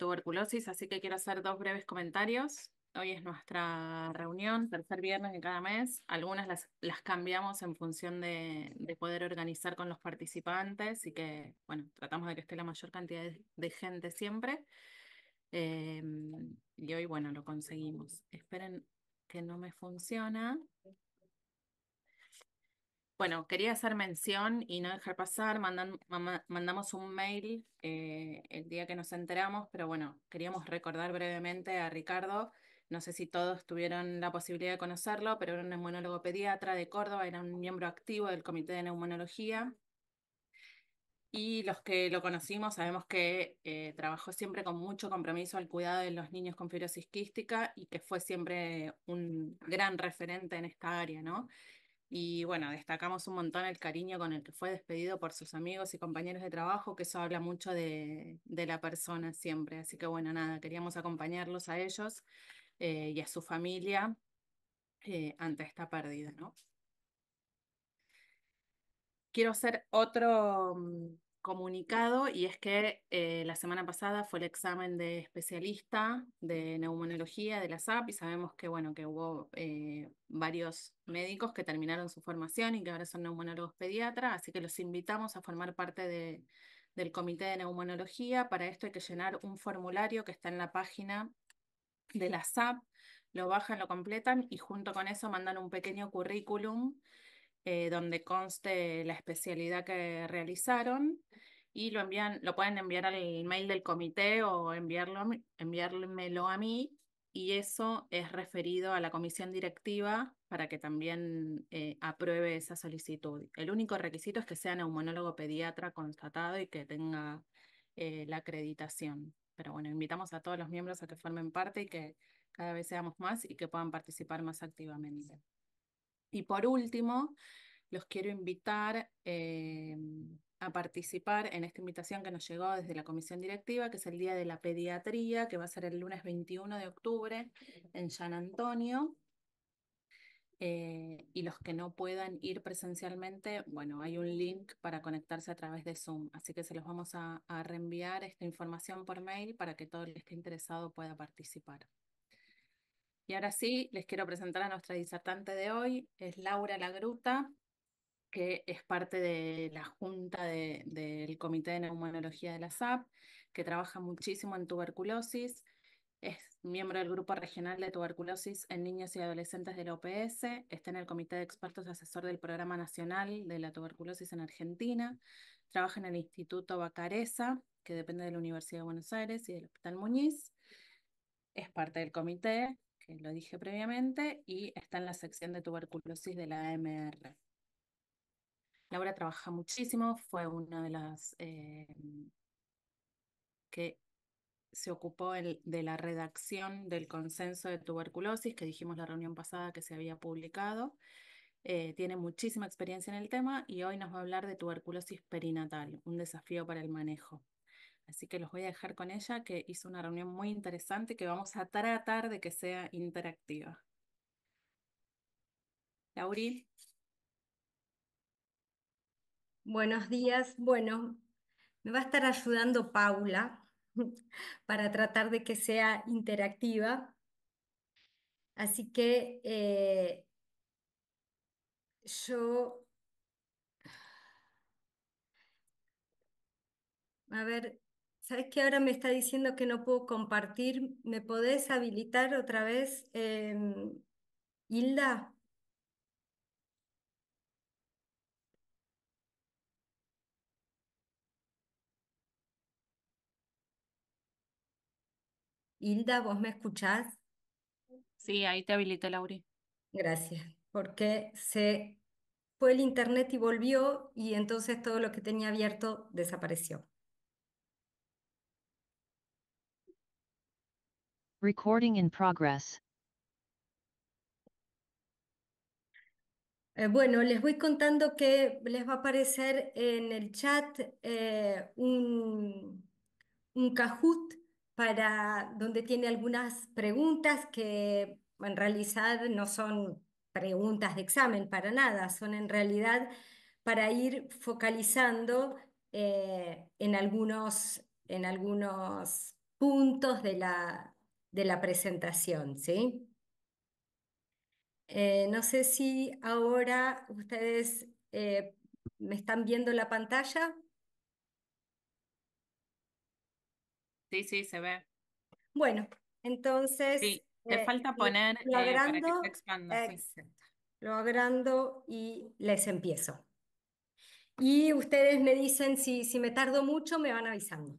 tuberculosis, así que quiero hacer dos breves comentarios. Hoy es nuestra reunión, tercer viernes de cada mes. Algunas las, cambiamos en función de, poder organizar con los participantes y que, bueno, tratamos de que esté la mayor cantidad de, gente siempre. Em, y hoy, bueno, lo conseguimos. Esperen que no me funciona. Bueno, quería hacer mención y no dejar pasar, mandamos un mail eh, el día que nos enteramos, pero bueno, queríamos recordar brevemente a Ricardo, no sé si todos tuvieron la posibilidad de conocerlo, pero era un neumonólogo pediatra de Córdoba, era un miembro activo del Comité de Neumonología. Y los que lo conocimos sabemos que eh, trabajó siempre con mucho compromiso al cuidado de los niños con fibrosis quística y que fue siempre un gran referente en esta área, ¿no? Y bueno, destacamos un montón el cariño con el que fue despedido por sus amigos y compañeros de trabajo, que eso habla mucho de, la persona siempre. Así que bueno, nada, queríamos acompañarlos a ellos eh, y a su familia eh, ante esta pérdida, ¿no? Quiero hacer otro, mm, comunicado y es que eh, la semana pasada fue el examen de especialista de neumonología de la SAP y sabemos que, bueno, que hubo eh, varios médicos que terminaron su formación y que ahora son neumonólogos pediatras, así que los invitamos a formar parte del comité de neumonología. Para esto hay que llenar un formulario que está en la página de la SAP, lo bajan, lo completan y junto con eso mandan un pequeño currículum eh, donde conste la especialidad que realizaron y lo lo pueden enviar al email del comité o enviarlo, enviármelo a mí y eso es referido a la comisión directiva para que también eh, apruebe esa solicitud. El único requisito es que sea neumonólogo pediatra constatado y que tenga eh, la acreditación. Pero bueno, invitamos a todos los miembros a que formen parte y que cada vez seamos más y que puedan participar más activamente. Y por último, los quiero invitar eh, a participar en esta invitación que nos llegó desde la comisión directiva, que es el Día de la Pediatría, que va a ser el lunes 21 de octubre en San Antonio. Eh, y los que no puedan ir presencialmente, bueno, hay un link para conectarse a través de Zoom. Así que se los vamos a reenviar esta información por mail para que todo el que esté interesado pueda participar. Y ahora sí, les quiero presentar a nuestra disertante de hoy, es Laura Lagruta, que es parte de la junta del Comité de Neumonología de la SAP, que trabaja muchísimo en tuberculosis, es miembro del Grupo Regional de Tuberculosis en Niños y Adolescentes del OPS, está en el Comité de Expertos Asesor del Programa Nacional de la Tuberculosis en Argentina, trabaja en el Instituto Bacaresa, que depende de la Universidad de Buenos Aires y del Hospital Muñiz, es parte del comité lo dije previamente, y está en la sección de tuberculosis de la AMR. Laura trabaja muchísimo, fue una de las eh, que se ocupó de la redacción del consenso de tuberculosis, que dijimos la reunión pasada que se había publicado. Eh, tiene muchísima experiencia en el tema y hoy nos va a hablar de tuberculosis perinatal, un desafío para el manejo. Así que los voy a dejar con ella, que hizo una reunión muy interesante que vamos a tratar de que sea interactiva. Lauril. Buenos días. Bueno, me va a estar ayudando Paula para tratar de que sea interactiva. Así que eh, yo... A ver, Sabes que ahora me está diciendo que no puedo compartir. ¿Me podés habilitar otra vez, em, Hilda? Hilda, ¿vos me escuchás? Sí, ahí te habilité, Lauri. Gracias, porque se fue el internet y volvió y entonces todo lo que tenía abierto desapareció. Recording in progress. Eh, bueno, les voy contando que les va a aparecer en el chat eh, un, un Kahoot para donde tiene algunas preguntas que en realidad no son preguntas de examen para nada, son en realidad para ir focalizando eh, en algunos, en algunos puntos de la, de la presentación, ¿sí? Eh, no sé si ahora ustedes eh, me están viendo la pantalla. Sí, sí, se ve. Bueno, entonces... Sí, te falta poner Lo agrando y les empiezo. Y ustedes me dicen si, si me tardo mucho, me van avisando.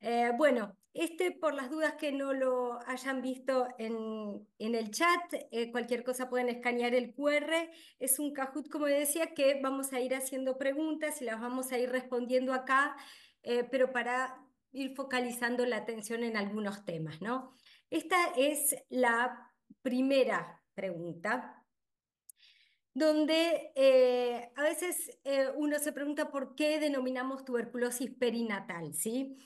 Eh, bueno, este, por las dudas que no lo hayan visto en, el chat, eh, cualquier cosa pueden escanear el QR. Es un cajut, como decía, que vamos a ir haciendo preguntas y las vamos a ir respondiendo acá, eh, pero para ir focalizando la atención en algunos temas, ¿no? Esta es la primera pregunta, donde a veces uno se pregunta por qué denominamos tuberculosis perinatal, ¿sí?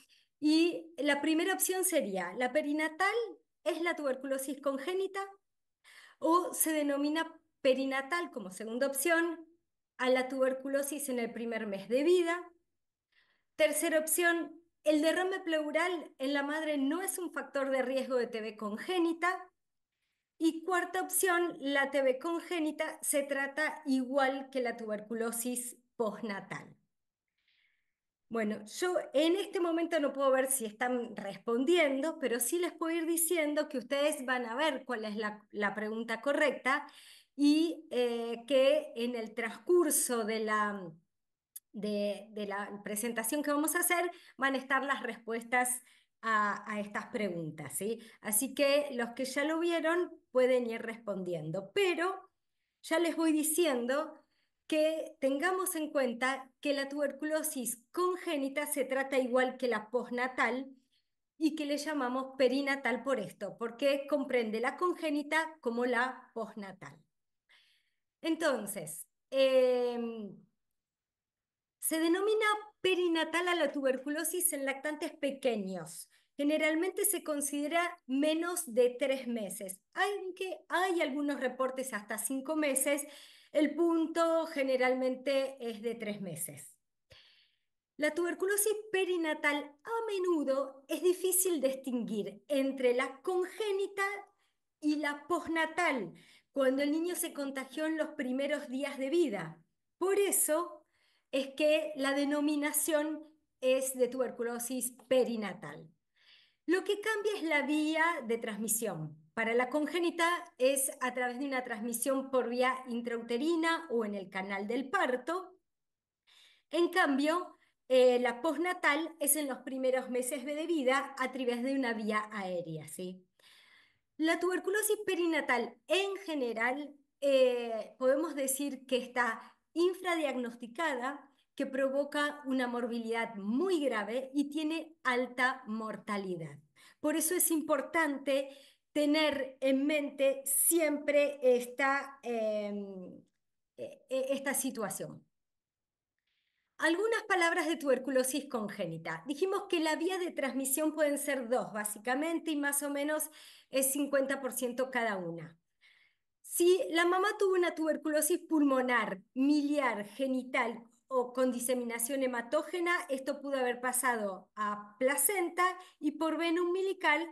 Y la primera opción sería, la perinatal es la tuberculosis congénita o se denomina perinatal como segunda opción a la tuberculosis en el primer mes de vida. Tercera opción, el derrame pleural en la madre no es un factor de riesgo de TB congénita. Y cuarta opción, la TB congénita se trata igual que la tuberculosis postnatal. Bueno, yo en este momento no puedo ver si están respondiendo, pero sí les puedo ir diciendo que ustedes van a ver cuál es la, pregunta correcta y eh, que en el transcurso de la, de, la, presentación que vamos a hacer van a estar las respuestas a, a estas preguntas, ¿sí? Así que los que ya lo vieron pueden ir respondiendo, pero ya les voy diciendo que tengamos en cuenta que la tuberculosis congénita se trata igual que la postnatal y que le llamamos perinatal por esto, porque comprende la congénita como la postnatal. Entonces, em, se denomina perinatal a la tuberculosis en lactantes pequeños. Generalmente se considera menos de tres meses, aunque hay algunos reportes hasta cinco meses el punto generalmente es de tres meses. La tuberculosis perinatal a menudo es difícil distinguir entre la congénita y la postnatal, cuando el niño se contagió en los primeros días de vida. Por eso es que la denominación es de tuberculosis perinatal. Lo que cambia es la vía de transmisión. Para la congénita es a través de una transmisión por vía intrauterina o en el canal del parto. En cambio, eh, la postnatal es en los primeros meses de vida a través de una vía aérea. La tuberculosis perinatal en general eh, podemos decir que está infradiagnosticada, que provoca una morbilidad muy grave y tiene alta mortalidad. Por eso es importante tener en mente siempre esta, em, e, e, esta situación. Algunas palabras de tuberculosis congénita. Dijimos que la vía de transmisión pueden ser dos, básicamente, y más o menos es 50% cada una. Si la mamá tuvo una tuberculosis pulmonar, miliar, genital o con diseminación hematógena, esto pudo haber pasado a placenta y por venum milical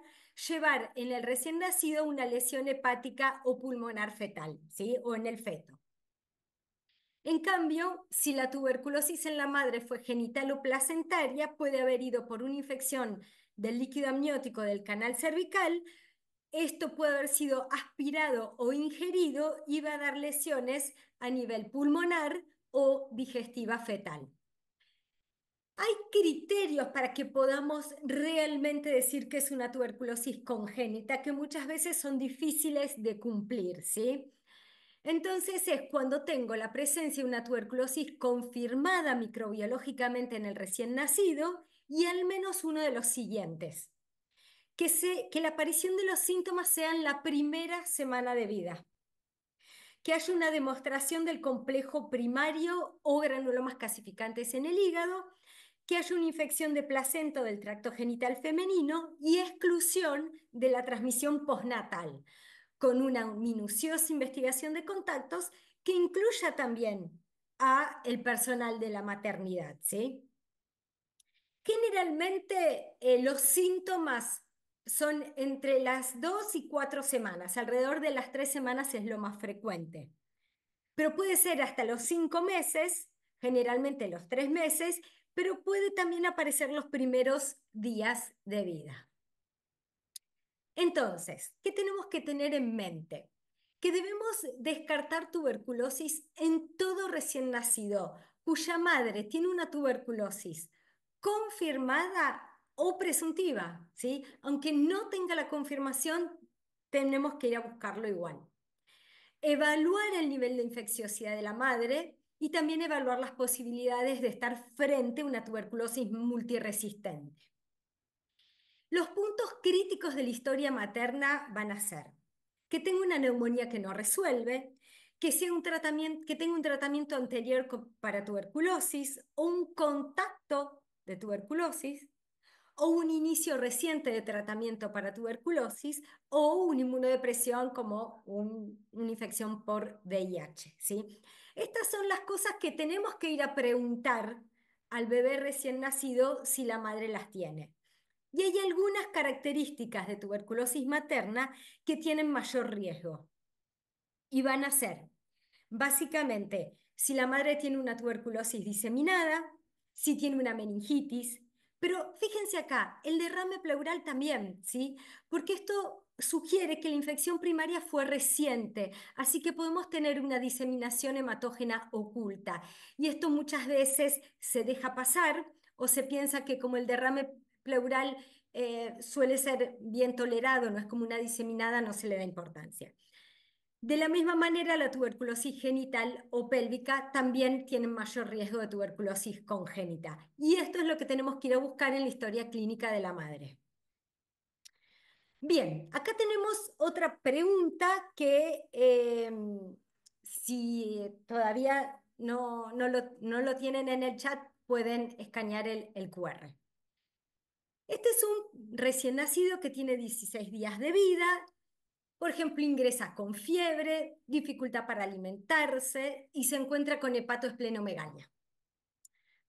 llevar en el recién nacido una lesión hepática o pulmonar fetal, ¿sí? O en el feto. En cambio, si la tuberculosis en la madre fue genital o placentaria, puede haber ido por una infección del líquido amniótico del canal cervical, esto puede haber sido aspirado o ingerido y va a dar lesiones a nivel pulmonar o digestiva fetal hay criterios para que podamos realmente decir que es una tuberculosis congénita que muchas veces son difíciles de cumplir, ¿sí? Entonces es cuando tengo la presencia de una tuberculosis confirmada microbiológicamente en el recién nacido y al menos uno de los siguientes. Que, que la aparición de los síntomas sea en la primera semana de vida. Que haya una demostración del complejo primario o granulomas casificantes en el hígado que haya una infección de placenta del tracto genital femenino y exclusión de la transmisión postnatal, con una minuciosa investigación de contactos que incluya también a el personal de la maternidad, Generalmente eh, los síntomas son entre las dos y cuatro semanas, alrededor de las tres semanas es lo más frecuente, pero puede ser hasta los cinco meses generalmente los tres meses, pero puede también aparecer los primeros días de vida. Entonces, ¿qué tenemos que tener en mente? Que debemos descartar tuberculosis en todo recién nacido cuya madre tiene una tuberculosis confirmada o presuntiva, ¿sí? Aunque no tenga la confirmación, tenemos que ir a buscarlo igual. Evaluar el nivel de infecciosidad de la madre y también evaluar las posibilidades de estar frente a una tuberculosis multiresistente. Los puntos críticos de la historia materna van a ser que tenga una neumonía que no resuelve, que, que tenga un tratamiento anterior para tuberculosis o un contacto de tuberculosis, o un inicio reciente de tratamiento para tuberculosis o una inmunodepresión como una infección por VIH. ¿sí? Estas son las cosas que tenemos que ir a preguntar al bebé recién nacido si la madre las tiene. Y hay algunas características de tuberculosis materna que tienen mayor riesgo. Y van a ser, básicamente, si la madre tiene una tuberculosis diseminada, si tiene una meningitis, pero fíjense acá, el derrame pleural también, ¿sí? Porque esto sugiere que la infección primaria fue reciente, así que podemos tener una diseminación hematógena oculta. Y esto muchas veces se deja pasar o se piensa que como el derrame pleural eh, suele ser bien tolerado, no es como una diseminada, no se le da importancia. De la misma manera, la tuberculosis genital o pélvica también tiene mayor riesgo de tuberculosis congénita. Y esto es lo que tenemos que ir a buscar en la historia clínica de la madre. Bien, acá tenemos otra pregunta que em, si todavía no, lo, tienen en el chat, pueden escanear el, el, QR. Este es un recién nacido que tiene 16 días de vida por ejemplo, ingresa con fiebre, dificultad para alimentarse y se encuentra con hepatoesplenomegalia.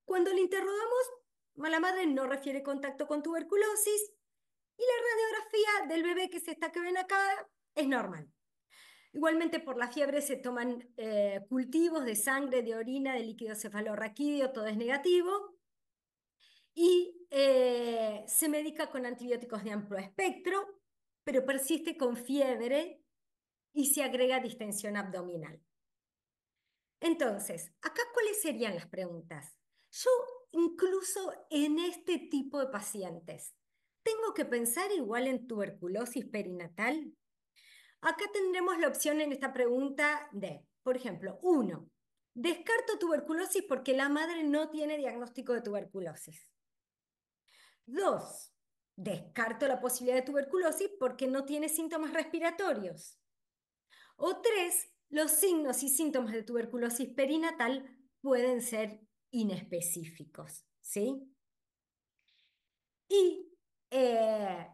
Cuando le interrogamos, la madre no refiere contacto con tuberculosis y la radiografía del bebé que se está que ven acá es normal. Igualmente por la fiebre se toman eh, cultivos de sangre, de orina, de líquido cefalorraquídeo, todo es negativo. Y eh, se medica con antibióticos de amplio espectro pero persiste con fiebre y se agrega distensión abdominal. Entonces, acá cuáles serían las preguntas. Yo incluso en este tipo de pacientes, ¿tengo que pensar igual en tuberculosis perinatal? Acá tendremos la opción en esta pregunta de, por ejemplo, uno, Descarto tuberculosis porque la madre no tiene diagnóstico de tuberculosis. Dos descarto la posibilidad de tuberculosis porque no tiene síntomas respiratorios. O tres, los signos y síntomas de tuberculosis perinatal pueden ser inespecíficos, ¿sí? Y eh,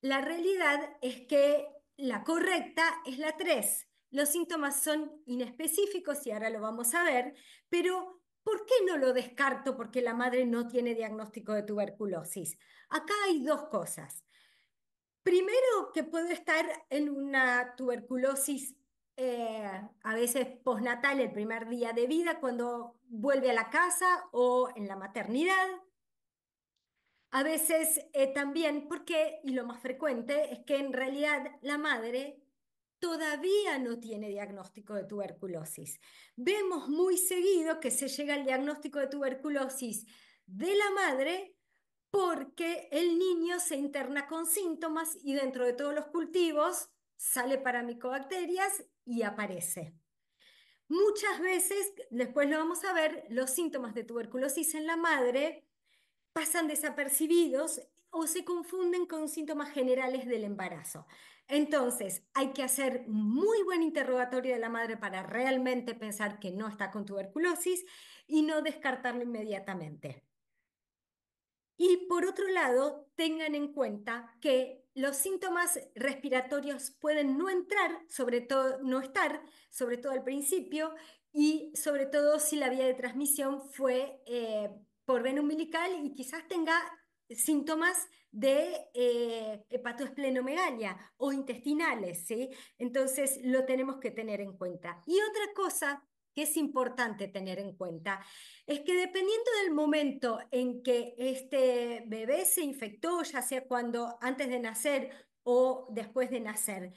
la realidad es que la correcta es la 3. Los síntomas son inespecíficos y ahora lo vamos a ver, pero ¿Por qué no lo descarto porque la madre no tiene diagnóstico de tuberculosis? Acá hay dos cosas. Primero, que puedo estar en una tuberculosis eh, a veces postnatal, el primer día de vida, cuando vuelve a la casa o en la maternidad. A veces eh, también porque, y lo más frecuente, es que en realidad la madre todavía no tiene diagnóstico de tuberculosis. Vemos muy seguido que se llega al diagnóstico de tuberculosis de la madre porque el niño se interna con síntomas y dentro de todos los cultivos sale para micobacterias y aparece. Muchas veces, después lo vamos a ver, los síntomas de tuberculosis en la madre pasan desapercibidos o se confunden con síntomas generales del embarazo. Entonces, hay que hacer muy buen interrogatorio de la madre para realmente pensar que no está con tuberculosis y no descartarlo inmediatamente. Y por otro lado, tengan en cuenta que los síntomas respiratorios pueden no entrar, sobre todo no estar, sobre todo al principio, y sobre todo si la vía de transmisión fue eh, por veno umbilical y quizás tenga síntomas de eh, hepatoesplenomegalia o intestinales, ¿sí? Entonces lo tenemos que tener en cuenta. Y otra cosa que es importante tener en cuenta es que dependiendo del momento en que este bebé se infectó, ya sea cuando antes de nacer o después de nacer,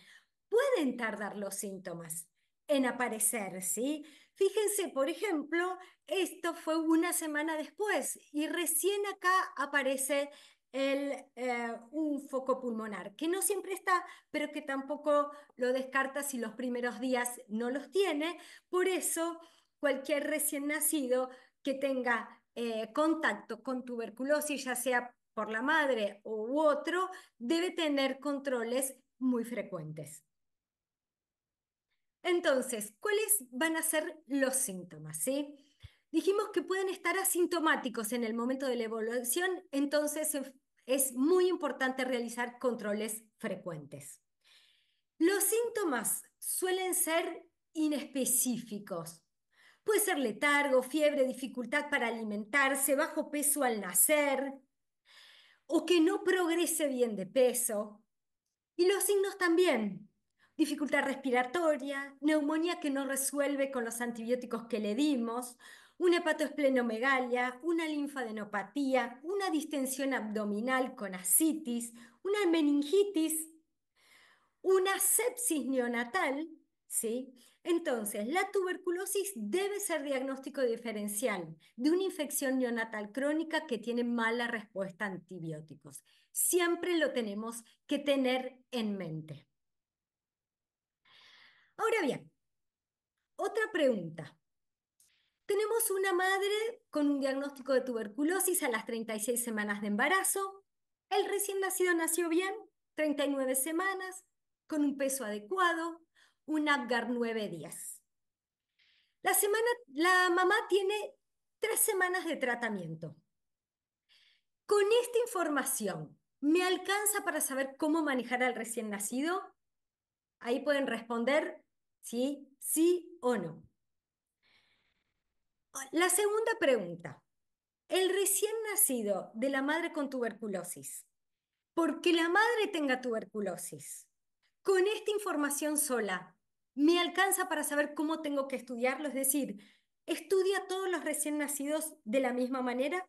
pueden tardar los síntomas en aparecer, ¿sí? Fíjense, por ejemplo, esto fue una semana después y recién acá aparece el, eh, un foco pulmonar, que no siempre está, pero que tampoco lo descarta si los primeros días no los tiene. Por eso, cualquier recién nacido que tenga eh, contacto con tuberculosis, ya sea por la madre u otro, debe tener controles muy frecuentes. Entonces, ¿cuáles van a ser los síntomas? Dijimos que pueden estar asintomáticos en el momento de la evaluación, entonces es muy importante realizar controles frecuentes. Los síntomas suelen ser inespecíficos. Puede ser letargo, fiebre, dificultad para alimentarse, bajo peso al nacer, o que no progrese bien de peso. Y los signos también dificultad respiratoria, neumonía que no resuelve con los antibióticos que le dimos, una hepatoesplenomegalia, una linfadenopatía, una distensión abdominal con asitis, una meningitis, una sepsis neonatal, ¿sí? Entonces, la tuberculosis debe ser diagnóstico diferencial de una infección neonatal crónica que tiene mala respuesta a antibióticos. Siempre lo tenemos que tener en mente. Ahora bien, otra pregunta. Tenemos una madre con un diagnóstico de tuberculosis a las 36 semanas de embarazo. El recién nacido nació bien, 39 semanas, con un peso adecuado, un Apgar 9 días. La, semana, la mamá tiene tres semanas de tratamiento. Con esta información, ¿me alcanza para saber cómo manejar al recién nacido? Ahí pueden responder ¿Sí? ¿Sí o no? La segunda pregunta. El recién nacido de la madre con tuberculosis, porque la madre tenga tuberculosis, con esta información sola, me alcanza para saber cómo tengo que estudiarlo, es decir, estudia a todos los recién nacidos de la misma manera.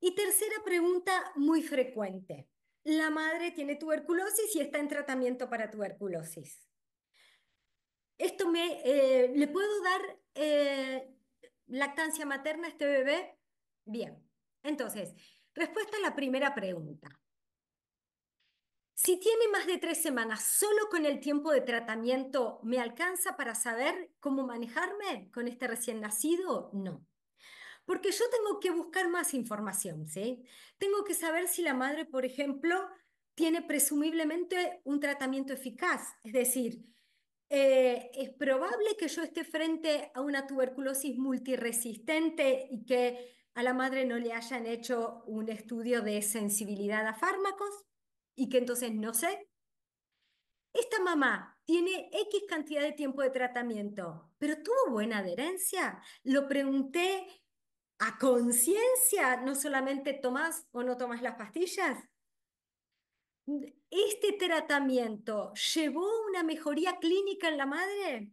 Y tercera pregunta muy frecuente. La madre tiene tuberculosis y está en tratamiento para tuberculosis esto me, eh, ¿le puedo dar eh, lactancia materna a este bebé? Bien, entonces, respuesta a la primera pregunta. Si tiene más de tres semanas, solo con el tiempo de tratamiento, ¿me alcanza para saber cómo manejarme con este recién nacido? No. Porque yo tengo que buscar más información, ¿sí? Tengo que saber si la madre, por ejemplo, tiene presumiblemente un tratamiento eficaz, es decir, eh, es probable que yo esté frente a una tuberculosis multiresistente y que a la madre no le hayan hecho un estudio de sensibilidad a fármacos y que entonces no sé. Esta mamá tiene X cantidad de tiempo de tratamiento, pero tuvo buena adherencia. Lo pregunté a conciencia, no solamente tomás o no tomás las pastillas. ¿Este tratamiento llevó una mejoría clínica en la madre?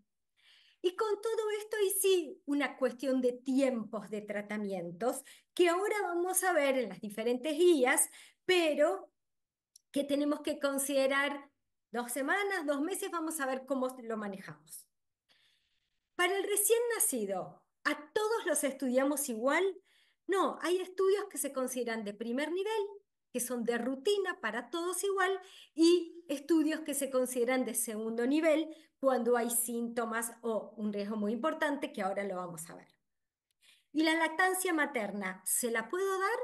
Y con todo esto, y sí, una cuestión de tiempos de tratamientos, que ahora vamos a ver en las diferentes guías, pero que tenemos que considerar dos semanas, dos meses, vamos a ver cómo lo manejamos. Para el recién nacido, ¿a todos los estudiamos igual? No, hay estudios que se consideran de primer nivel que son de rutina para todos igual y estudios que se consideran de segundo nivel cuando hay síntomas o un riesgo muy importante que ahora lo vamos a ver. ¿Y la lactancia materna se la puedo dar?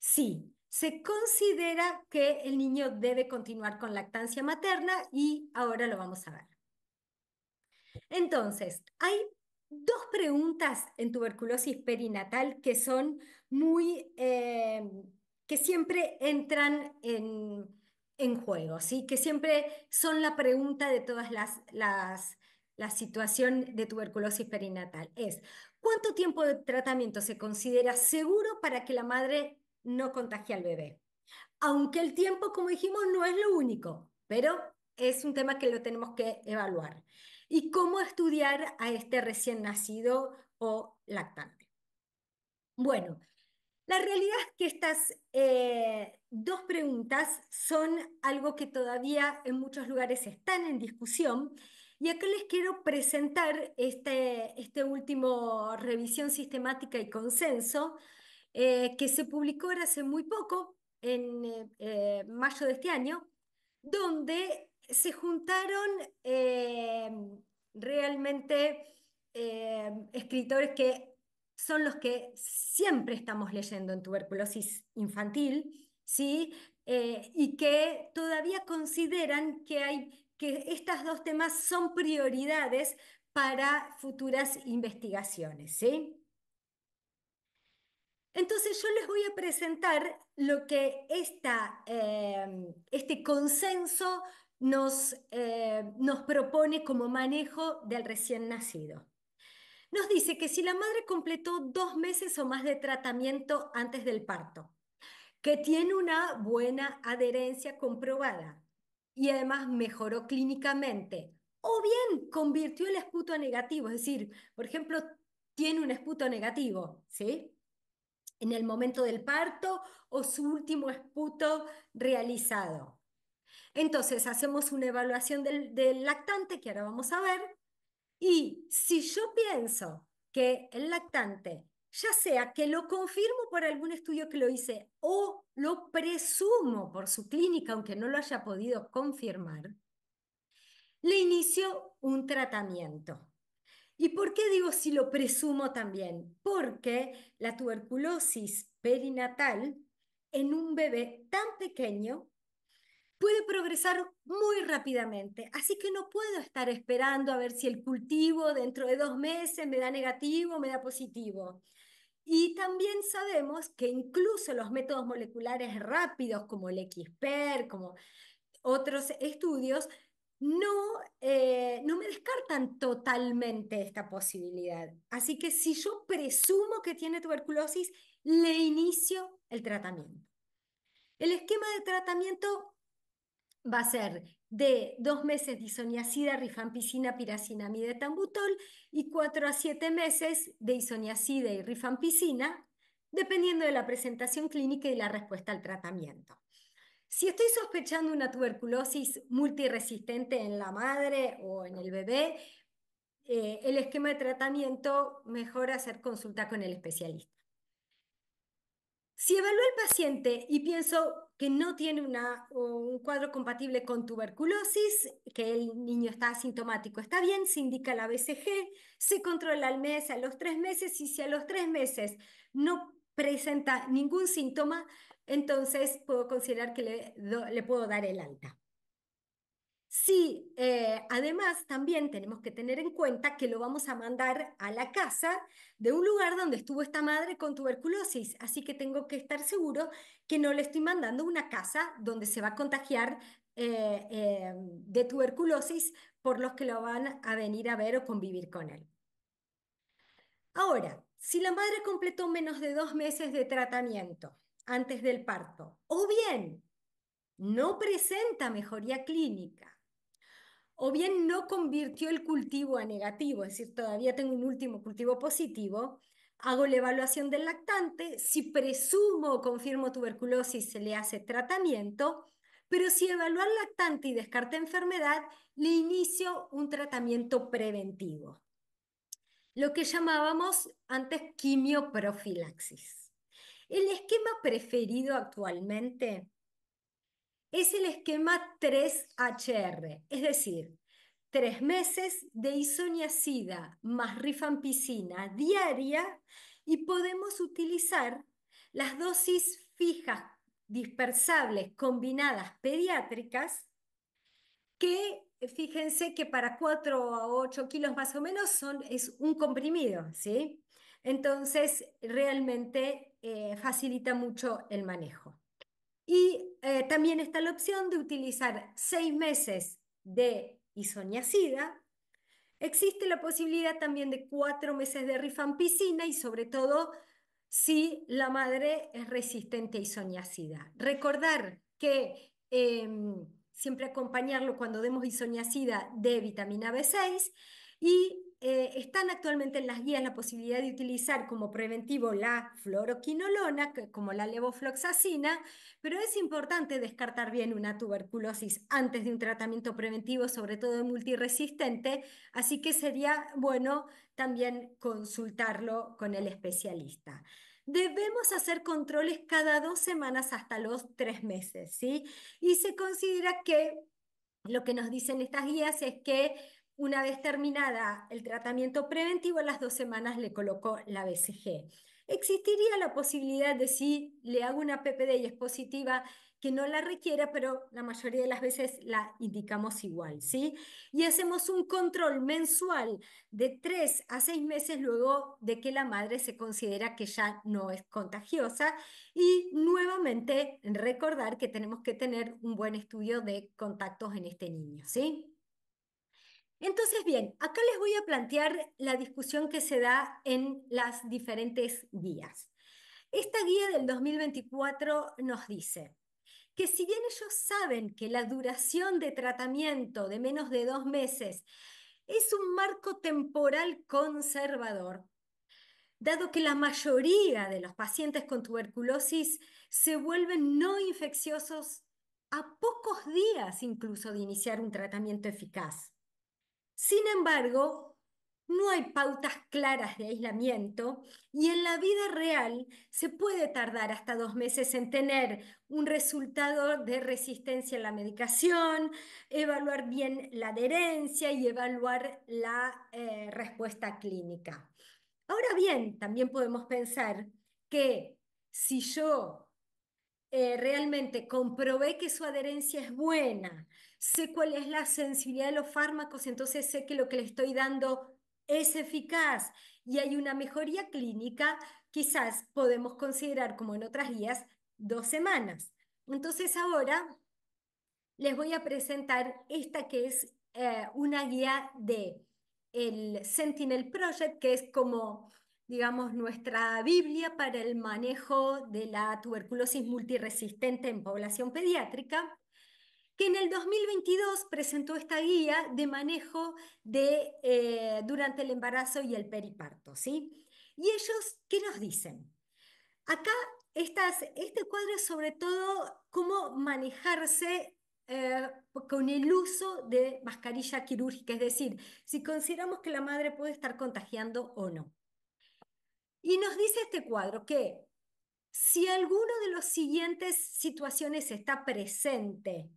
Sí, se considera que el niño debe continuar con lactancia materna y ahora lo vamos a ver. Entonces, hay dos preguntas en tuberculosis perinatal que son muy... Eh, que siempre entran en, juego, que siempre son la pregunta de todas las, las la situación de tuberculosis perinatal. Es, ¿cuánto tiempo de tratamiento se considera seguro para que la madre no contagie al bebé? Aunque el tiempo, como dijimos, no es lo único, pero es un tema que lo tenemos que evaluar. ¿Y cómo estudiar a este recién nacido o lactante? Bueno, la realidad es que estas eh, dos preguntas son algo que todavía en muchos lugares están en discusión y acá les quiero presentar este, este último revisión sistemática y consenso eh, que se publicó hace muy poco, en eh, mayo de este año, donde se juntaron realmente escritores que son los que siempre estamos leyendo en tuberculosis infantil, ¿sí? Eh, y que todavía consideran que, que estos dos temas son prioridades para futuras investigaciones. ¿sí? Entonces yo les voy a presentar lo que eh, este consenso eh, nos propone como manejo del recién nacido nos dice que si la madre completó dos meses o más de tratamiento antes del parto, que tiene una buena adherencia comprobada y además mejoró clínicamente, o bien convirtió el esputo a negativo, es decir, por ejemplo, tiene un esputo negativo, ¿sí? En el momento del parto o su último esputo realizado. Entonces hacemos una evaluación del lactante, que ahora vamos a ver, y si yo pienso que el lactante, ya sea que lo confirmo por algún estudio que lo hice o lo presumo por su clínica, aunque no lo haya podido confirmar, le inicio un tratamiento. ¿Y por qué digo si lo presumo también? Porque la tuberculosis perinatal en un bebé tan pequeño puede progresar muy rápidamente. Así que no puedo estar esperando a ver si el cultivo dentro de dos meses me da negativo me da positivo. Y también sabemos que incluso los métodos moleculares rápidos como el XPER, como otros estudios, no, eh, no me descartan totalmente esta posibilidad. Así que si yo presumo que tiene tuberculosis, le inicio el tratamiento. El esquema de tratamiento va a ser de dos meses de isoniacida, rifampicina, piracinamide, tambutol y cuatro a siete meses de isoniacida y rifampicina, dependiendo de la presentación clínica y la respuesta al tratamiento. Si estoy sospechando una tuberculosis multiresistente en la madre o en el bebé, eh, el esquema de tratamiento mejor hacer consulta con el especialista. Si evalúo al paciente y pienso que no tiene un cuadro compatible con tuberculosis, que el niño está asintomático, está bien, se indica la BCG, se controla al mes, a los tres meses, y si a los tres meses no presenta ningún síntoma, entonces puedo considerar que le puedo dar el alta. Sí, eh, además también tenemos que tener en cuenta que lo vamos a mandar a la casa de un lugar donde estuvo esta madre con tuberculosis, así que tengo que estar seguro que no le estoy mandando una casa donde se va a contagiar eh, eh, de tuberculosis por los que lo van a venir a ver o convivir con él. Ahora, si la madre completó menos de dos meses de tratamiento antes del parto, o bien no presenta mejoría clínica, o bien no convirtió el cultivo a negativo, es decir, todavía tengo un último cultivo positivo, hago la evaluación del lactante, si presumo o confirmo tuberculosis se le hace tratamiento, pero si evalúa el lactante y descarta enfermedad, le inicio un tratamiento preventivo, lo que llamábamos antes quimioprofilaxis. El esquema preferido actualmente es el esquema 3HR, es decir, tres meses de isoniacida más rifampicina diaria y podemos utilizar las dosis fijas dispersables combinadas pediátricas que fíjense que para 4 a 8 kilos más o menos son, es un comprimido, ¿sí? Entonces, realmente eh, facilita mucho el manejo. Y eh, también está la opción de utilizar seis meses de isoniacida. Existe la posibilidad también de cuatro meses de rifampicina y sobre todo si la madre es resistente a isoniacida. Recordar que em, siempre acompañarlo cuando demos isoniacida de vitamina B6 y eh, están actualmente en las guías la posibilidad de utilizar como preventivo la fluoroquinolona, como la levofloxacina, pero es importante descartar bien una tuberculosis antes de un tratamiento preventivo, sobre todo multiresistente, así que sería bueno también consultarlo con el especialista. Debemos hacer controles cada dos semanas hasta los tres meses, ¿sí? Y se considera que lo que nos dicen estas guías es que una vez terminada el tratamiento preventivo, a las dos semanas le colocó la BCG. Existiría la posibilidad de si le hago una PPD y es positiva, que no la requiera, pero la mayoría de las veces la indicamos igual, ¿sí? Y hacemos un control mensual de tres a seis meses luego de que la madre se considera que ya no es contagiosa y nuevamente recordar que tenemos que tener un buen estudio de contactos en este niño, ¿sí? Entonces, bien, acá les voy a plantear la discusión que se da en las diferentes guías. Esta guía del 2024 nos dice que si bien ellos saben que la duración de tratamiento de menos de dos meses es un marco temporal conservador, dado que la mayoría de los pacientes con tuberculosis se vuelven no infecciosos a pocos días incluso de iniciar un tratamiento eficaz. Sin embargo, no hay pautas claras de aislamiento y en la vida real se puede tardar hasta dos meses en tener un resultado de resistencia a la medicación, evaluar bien la adherencia y evaluar la eh, respuesta clínica. Ahora bien, también podemos pensar que si yo eh, realmente comprobé que su adherencia es buena, sé cuál es la sensibilidad de los fármacos, entonces sé que lo que le estoy dando es eficaz y hay una mejoría clínica, quizás podemos considerar, como en otras guías, dos semanas. Entonces ahora les voy a presentar esta que es eh, una guía de el Sentinel Project, que es como, digamos, nuestra Biblia para el manejo de la tuberculosis multiresistente en población pediátrica que en el 2022 presentó esta guía de manejo de, eh, durante el embarazo y el periparto. ¿sí? ¿Y ellos qué nos dicen? Acá este cuadro es sobre todo cómo manejarse eh, con el uso de mascarilla quirúrgica, es decir, si consideramos que la madre puede estar contagiando o no. Y nos dice este cuadro que si alguno de las siguientes situaciones está presente,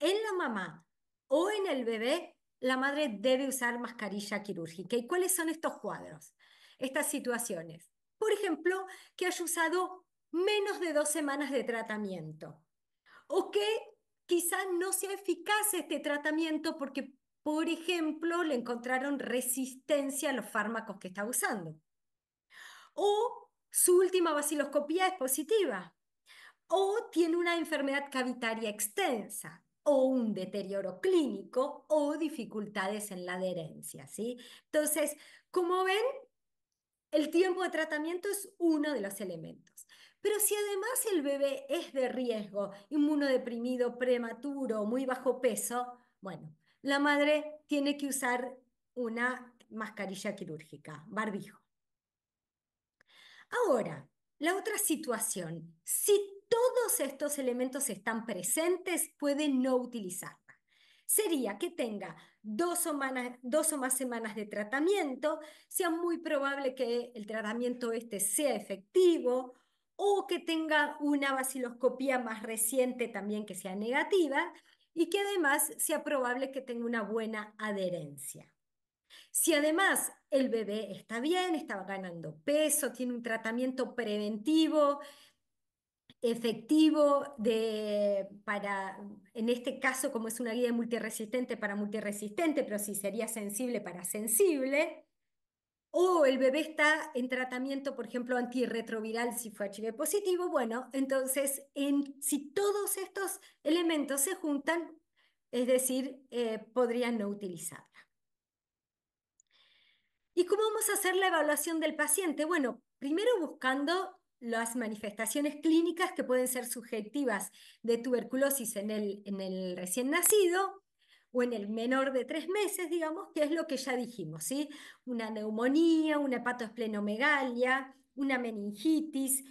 en la mamá o en el bebé, la madre debe usar mascarilla quirúrgica. ¿Y cuáles son estos cuadros, estas situaciones? Por ejemplo, que haya usado menos de dos semanas de tratamiento o que quizás no sea eficaz este tratamiento porque, por ejemplo, le encontraron resistencia a los fármacos que está usando. O su última vaciloscopía es positiva. O tiene una enfermedad cavitaria extensa o un deterioro clínico o dificultades en la adherencia. ¿sí? Entonces, como ven, el tiempo de tratamiento es uno de los elementos. Pero si además el bebé es de riesgo, inmunodeprimido, prematuro, muy bajo peso, bueno, la madre tiene que usar una mascarilla quirúrgica, barbijo. Ahora, la otra situación, si todos estos elementos están presentes, puede no utilizarla. Sería que tenga dos o, más, semanas de tratamiento, sea muy probable que el tratamiento este sea efectivo o que tenga una vaciloscopía más reciente también que sea negativa y que además sea probable que tenga una buena adherencia. Si además el bebé está bien, está ganando peso, tiene un tratamiento preventivo efectivo de, para, en este caso, como es una guía multiresistente para multiresistente, pero si sería sensible para sensible, o el bebé está en tratamiento, por ejemplo, antirretroviral si fue HIV positivo, bueno, entonces, si todos estos elementos se juntan, es decir, eh, podrían no utilizarla. ¿Y cómo vamos a hacer la evaluación del paciente? Bueno, primero buscando las manifestaciones clínicas que pueden ser subjetivas de tuberculosis en el, recién nacido o en el menor de tres meses, digamos, que es lo que ya dijimos, ¿sí? Una neumonía, una hepatosplenomegalia, una meningitis,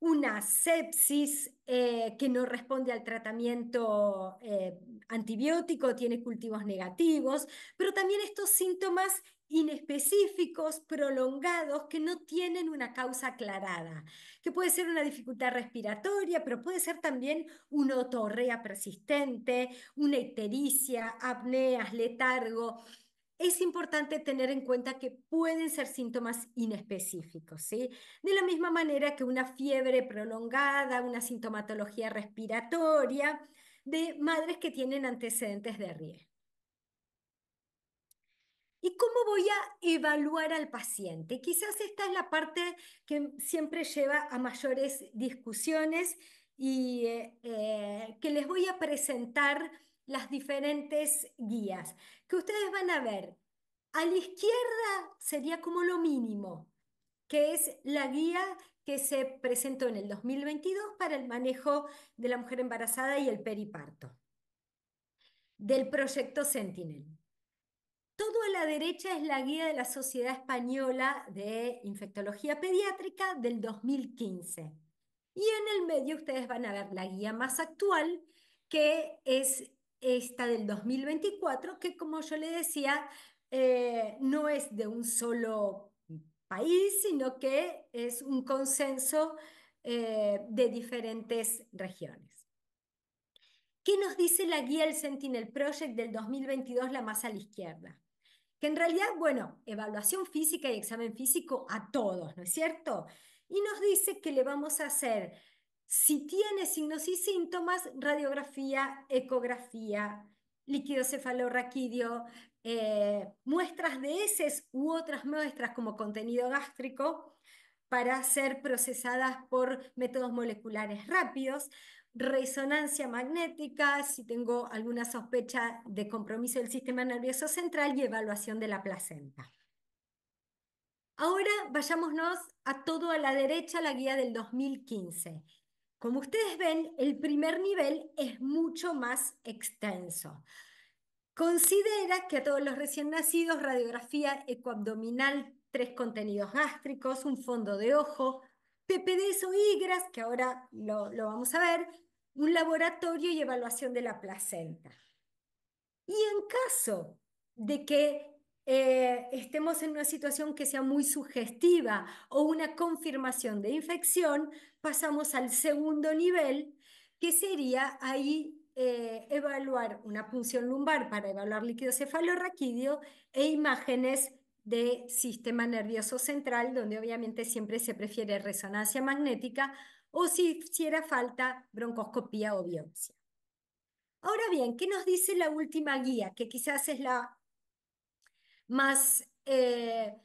una sepsis eh, que no responde al tratamiento eh, antibiótico, tiene cultivos negativos, pero también estos síntomas inespecíficos, prolongados, que no tienen una causa aclarada, que puede ser una dificultad respiratoria, pero puede ser también una otorrea persistente, una ictericia, apneas, letargo. Es importante tener en cuenta que pueden ser síntomas inespecíficos, ¿sí? De la misma manera que una fiebre prolongada, una sintomatología respiratoria de madres que tienen antecedentes de riesgo. ¿Y cómo voy a evaluar al paciente? Quizás esta es la parte que siempre lleva a mayores discusiones y eh, eh, que les voy a presentar las diferentes guías, que ustedes van a ver. A la izquierda sería como lo mínimo, que es la guía que se presentó en el 2022 para el manejo de la mujer embarazada y el periparto, del proyecto Sentinel. Todo a la derecha es la guía de la Sociedad Española de Infectología Pediátrica del 2015. Y en el medio ustedes van a ver la guía más actual, que es esta del 2024, que como yo le decía, eh, no es de un solo país, sino que es un consenso eh, de diferentes regiones. ¿Qué nos dice la guía del Sentinel Project del 2022, la más a la izquierda? que en realidad, bueno, evaluación física y examen físico a todos, ¿no es cierto? Y nos dice que le vamos a hacer, si tiene signos y síntomas, radiografía, ecografía, líquido cefalorraquídeo, eh, muestras de heces u otras muestras como contenido gástrico para ser procesadas por métodos moleculares rápidos, resonancia magnética, si tengo alguna sospecha de compromiso del sistema nervioso central y evaluación de la placenta. Ahora vayámonos a todo a la derecha, la guía del 2015. Como ustedes ven, el primer nivel es mucho más extenso. Considera que a todos los recién nacidos, radiografía ecoabdominal, tres contenidos gástricos, un fondo de ojo, PPDs o IGRAS, que ahora lo, vamos a ver, un laboratorio y evaluación de la placenta. Y en caso de que eh, estemos en una situación que sea muy sugestiva o una confirmación de infección, pasamos al segundo nivel, que sería ahí eh, evaluar una punción lumbar para evaluar líquido cefalorraquídeo e imágenes de sistema nervioso central, donde obviamente siempre se prefiere resonancia magnética o si hiciera falta broncoscopía o biopsia. Ahora bien, ¿qué nos dice la última guía? Que quizás es la más eh,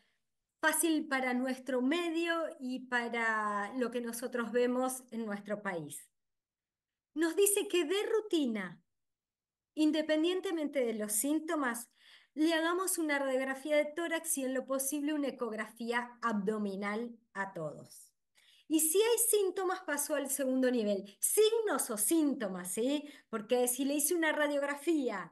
fácil para nuestro medio y para lo que nosotros vemos en nuestro país. Nos dice que de rutina, independientemente de los síntomas, le hagamos una radiografía de tórax y en lo posible una ecografía abdominal a todos. Y si hay síntomas, paso al segundo nivel. Signos o síntomas, ¿sí? Porque si le hice una radiografía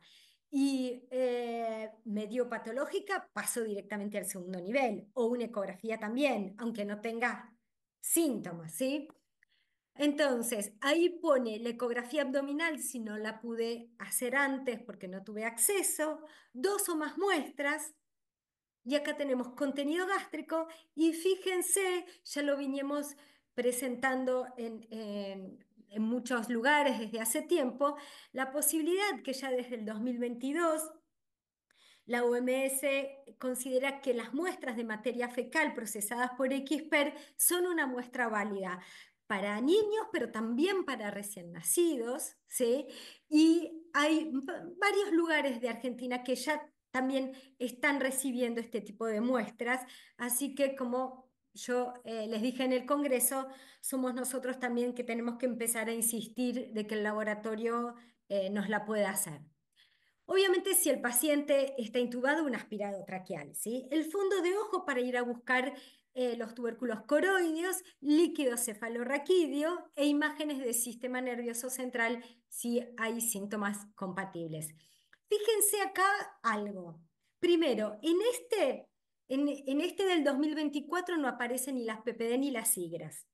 y eh, medio patológica, paso directamente al segundo nivel. O una ecografía también, aunque no tenga síntomas, ¿sí? Entonces, ahí pone la ecografía abdominal, si no la pude hacer antes porque no tuve acceso, dos o más muestras, y acá tenemos contenido gástrico, y fíjense, ya lo vinimos presentando en, muchos lugares desde hace tiempo, la posibilidad que ya desde el 2022 la OMS considera que las muestras de materia fecal procesadas por XPER son una muestra válida para niños, pero también para recién nacidos, ¿sí? Y hay varios lugares de Argentina que ya también están recibiendo este tipo de muestras, así que como yo eh, les dije en el Congreso, somos nosotros también que tenemos que empezar a insistir de que el laboratorio eh, nos la pueda hacer. Obviamente, si el paciente está intubado, un aspirado traqueal, ¿sí? El fondo de ojo para ir a buscar eh, los tubérculos coroideos, líquido cefalorraquídeo e imágenes del sistema nervioso central si hay síntomas compatibles. Fíjense acá algo. Primero, en este, en, en este del 2024 no aparecen ni las PPD ni las sigras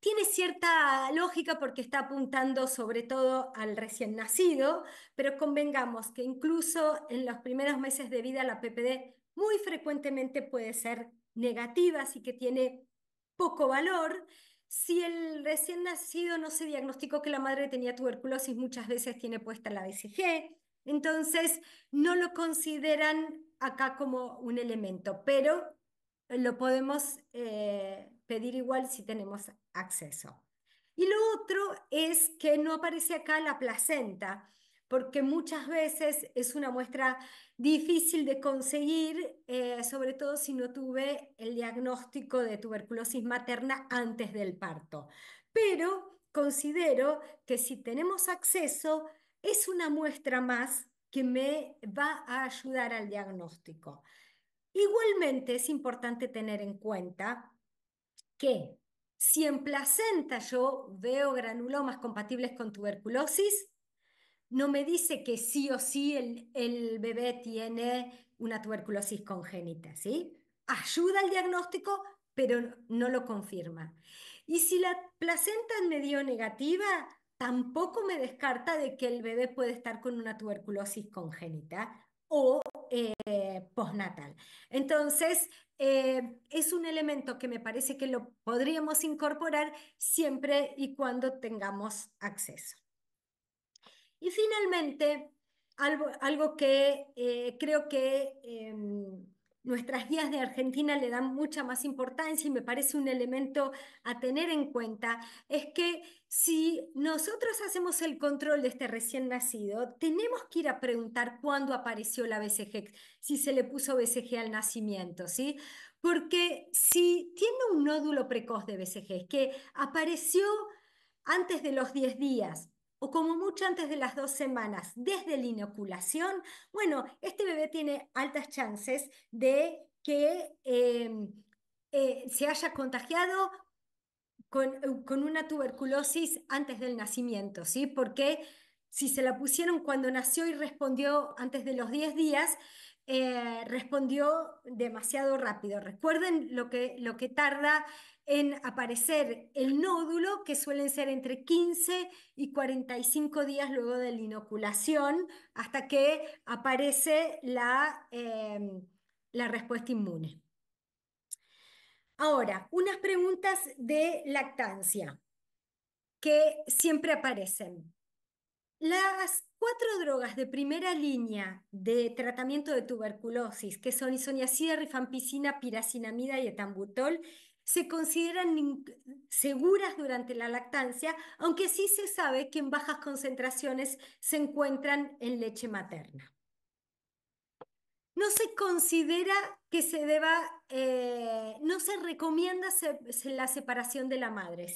tiene cierta lógica porque está apuntando sobre todo al recién nacido, pero convengamos que incluso en los primeros meses de vida la PPD muy frecuentemente puede ser negativas y que tiene poco valor. Si el recién nacido no se diagnosticó que la madre tenía tuberculosis, muchas veces tiene puesta la BCG. Entonces, no lo consideran acá como un elemento, pero lo podemos eh, pedir igual si tenemos acceso. Y lo otro es que no aparece acá la placenta porque muchas veces es una muestra difícil de conseguir, eh, sobre todo si no tuve el diagnóstico de tuberculosis materna antes del parto. Pero considero que si tenemos acceso, es una muestra más que me va a ayudar al diagnóstico. Igualmente es importante tener en cuenta que si en placenta yo veo granulomas compatibles con tuberculosis, no me dice que sí o sí el, bebé tiene una tuberculosis congénita, ¿sí? Ayuda al diagnóstico, pero no lo confirma. Y si la placenta me dio negativa, tampoco me descarta de que el bebé puede estar con una tuberculosis congénita o eh, postnatal. Entonces, eh, es un elemento que me parece que lo podríamos incorporar siempre y cuando tengamos acceso. Y finalmente, algo, que eh, creo que em, nuestras guías de Argentina le dan mucha más importancia y me parece un elemento a tener en cuenta, es que si nosotros hacemos el control de este recién nacido, tenemos que ir a preguntar cuándo apareció la BCG, si se le puso BCG al nacimiento, ¿sí? Porque si tiene un nódulo precoz de BCG que apareció antes de los 10 días, o como mucho antes de las dos semanas, desde la inoculación, bueno, este bebé tiene altas chances de que em, eh, se haya contagiado con, una tuberculosis antes del nacimiento, ¿sí? Porque si se la pusieron cuando nació y respondió antes de los 10 días, eh, respondió demasiado rápido. Recuerden lo que, lo que tarda en aparecer el nódulo, que suelen ser entre 15 y 45 días luego de la inoculación, hasta que aparece em, la, respuesta inmune. Ahora, unas preguntas de lactancia que siempre aparecen. Las cuatro drogas de primera línea de tratamiento de tuberculosis, que son isoniazida, rifampicina, piracinamida y etambutol, se consideran seguras durante la lactancia, aunque sí se sabe que en bajas concentraciones se encuentran en leche materna. No se considera que se deba, eh, no se recomienda la separación de la madre,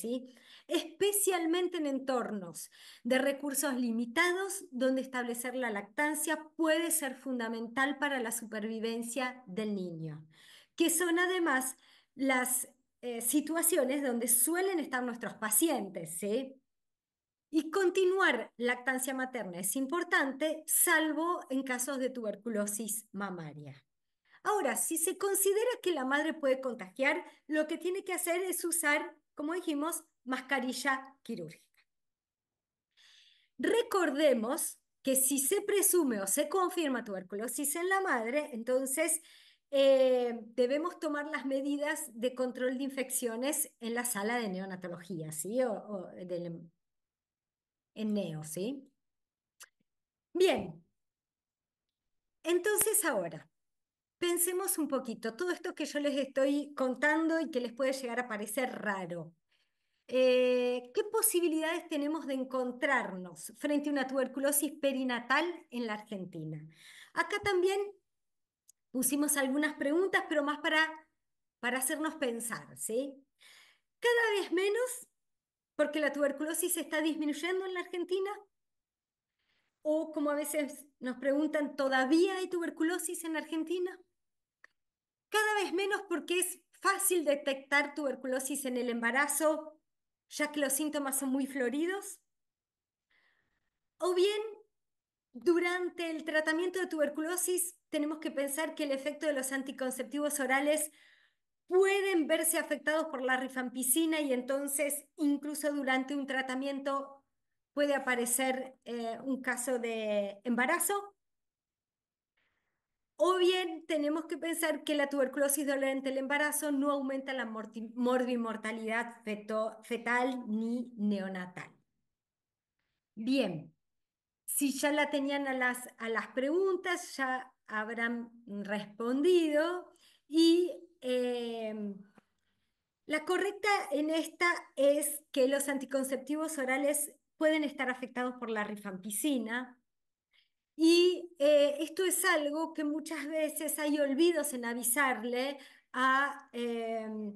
especialmente en entornos de recursos limitados donde establecer la lactancia puede ser fundamental para la supervivencia del niño, que son además las eh, situaciones donde suelen estar nuestros pacientes, ¿sí? Y continuar lactancia materna es importante, salvo en casos de tuberculosis mamaria. Ahora, si se considera que la madre puede contagiar, lo que tiene que hacer es usar, como dijimos, mascarilla quirúrgica. Recordemos que si se presume o se confirma tuberculosis en la madre, entonces eh, debemos tomar las medidas de control de infecciones en la sala de neonatología, ¿sí? O, en neo, ¿sí? Bien, entonces ahora, pensemos un poquito, todo esto que yo les estoy contando y que les puede llegar a parecer raro. Eh, ¿Qué posibilidades tenemos de encontrarnos frente a una tuberculosis perinatal en la Argentina? Acá también pusimos algunas preguntas, pero más para, para hacernos pensar, ¿sí? Cada vez menos, porque la tuberculosis está disminuyendo en la Argentina, o como a veces nos preguntan, ¿todavía hay tuberculosis en Argentina? Cada vez menos porque es fácil detectar tuberculosis en el embarazo, ya que los síntomas son muy floridos. O bien, durante el tratamiento de tuberculosis tenemos que pensar que el efecto de los anticonceptivos orales pueden verse afectados por la rifampicina y entonces incluso durante un tratamiento puede aparecer eh, un caso de embarazo. O bien tenemos que pensar que la tuberculosis dolente el embarazo no aumenta la morbimortalidad fetal ni neonatal. Bien, si ya la tenían a las, a las preguntas, ya habrán respondido. Y eh, la correcta en esta es que los anticonceptivos orales pueden estar afectados por la rifampicina. Y eh, esto es algo que muchas veces hay olvidos en avisarle a em,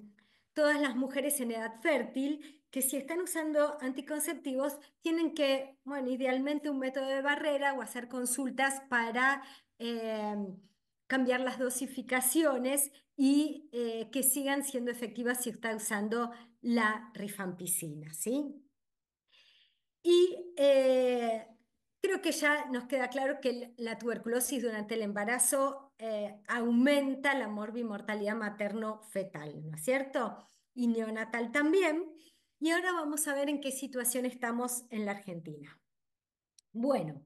todas las mujeres en edad fértil que si están usando anticonceptivos tienen que, bueno, idealmente un método de barrera o hacer consultas para Em, cambiar las dosificaciones y eh, que sigan siendo efectivas si está usando la rifampicina, ¿sí? Y eh, creo que ya nos queda claro que la tuberculosis durante el embarazo eh, aumenta la morbimortalidad materno-fetal, ¿no es cierto? Y neonatal también. Y ahora vamos a ver en qué situación estamos en la Argentina. Bueno,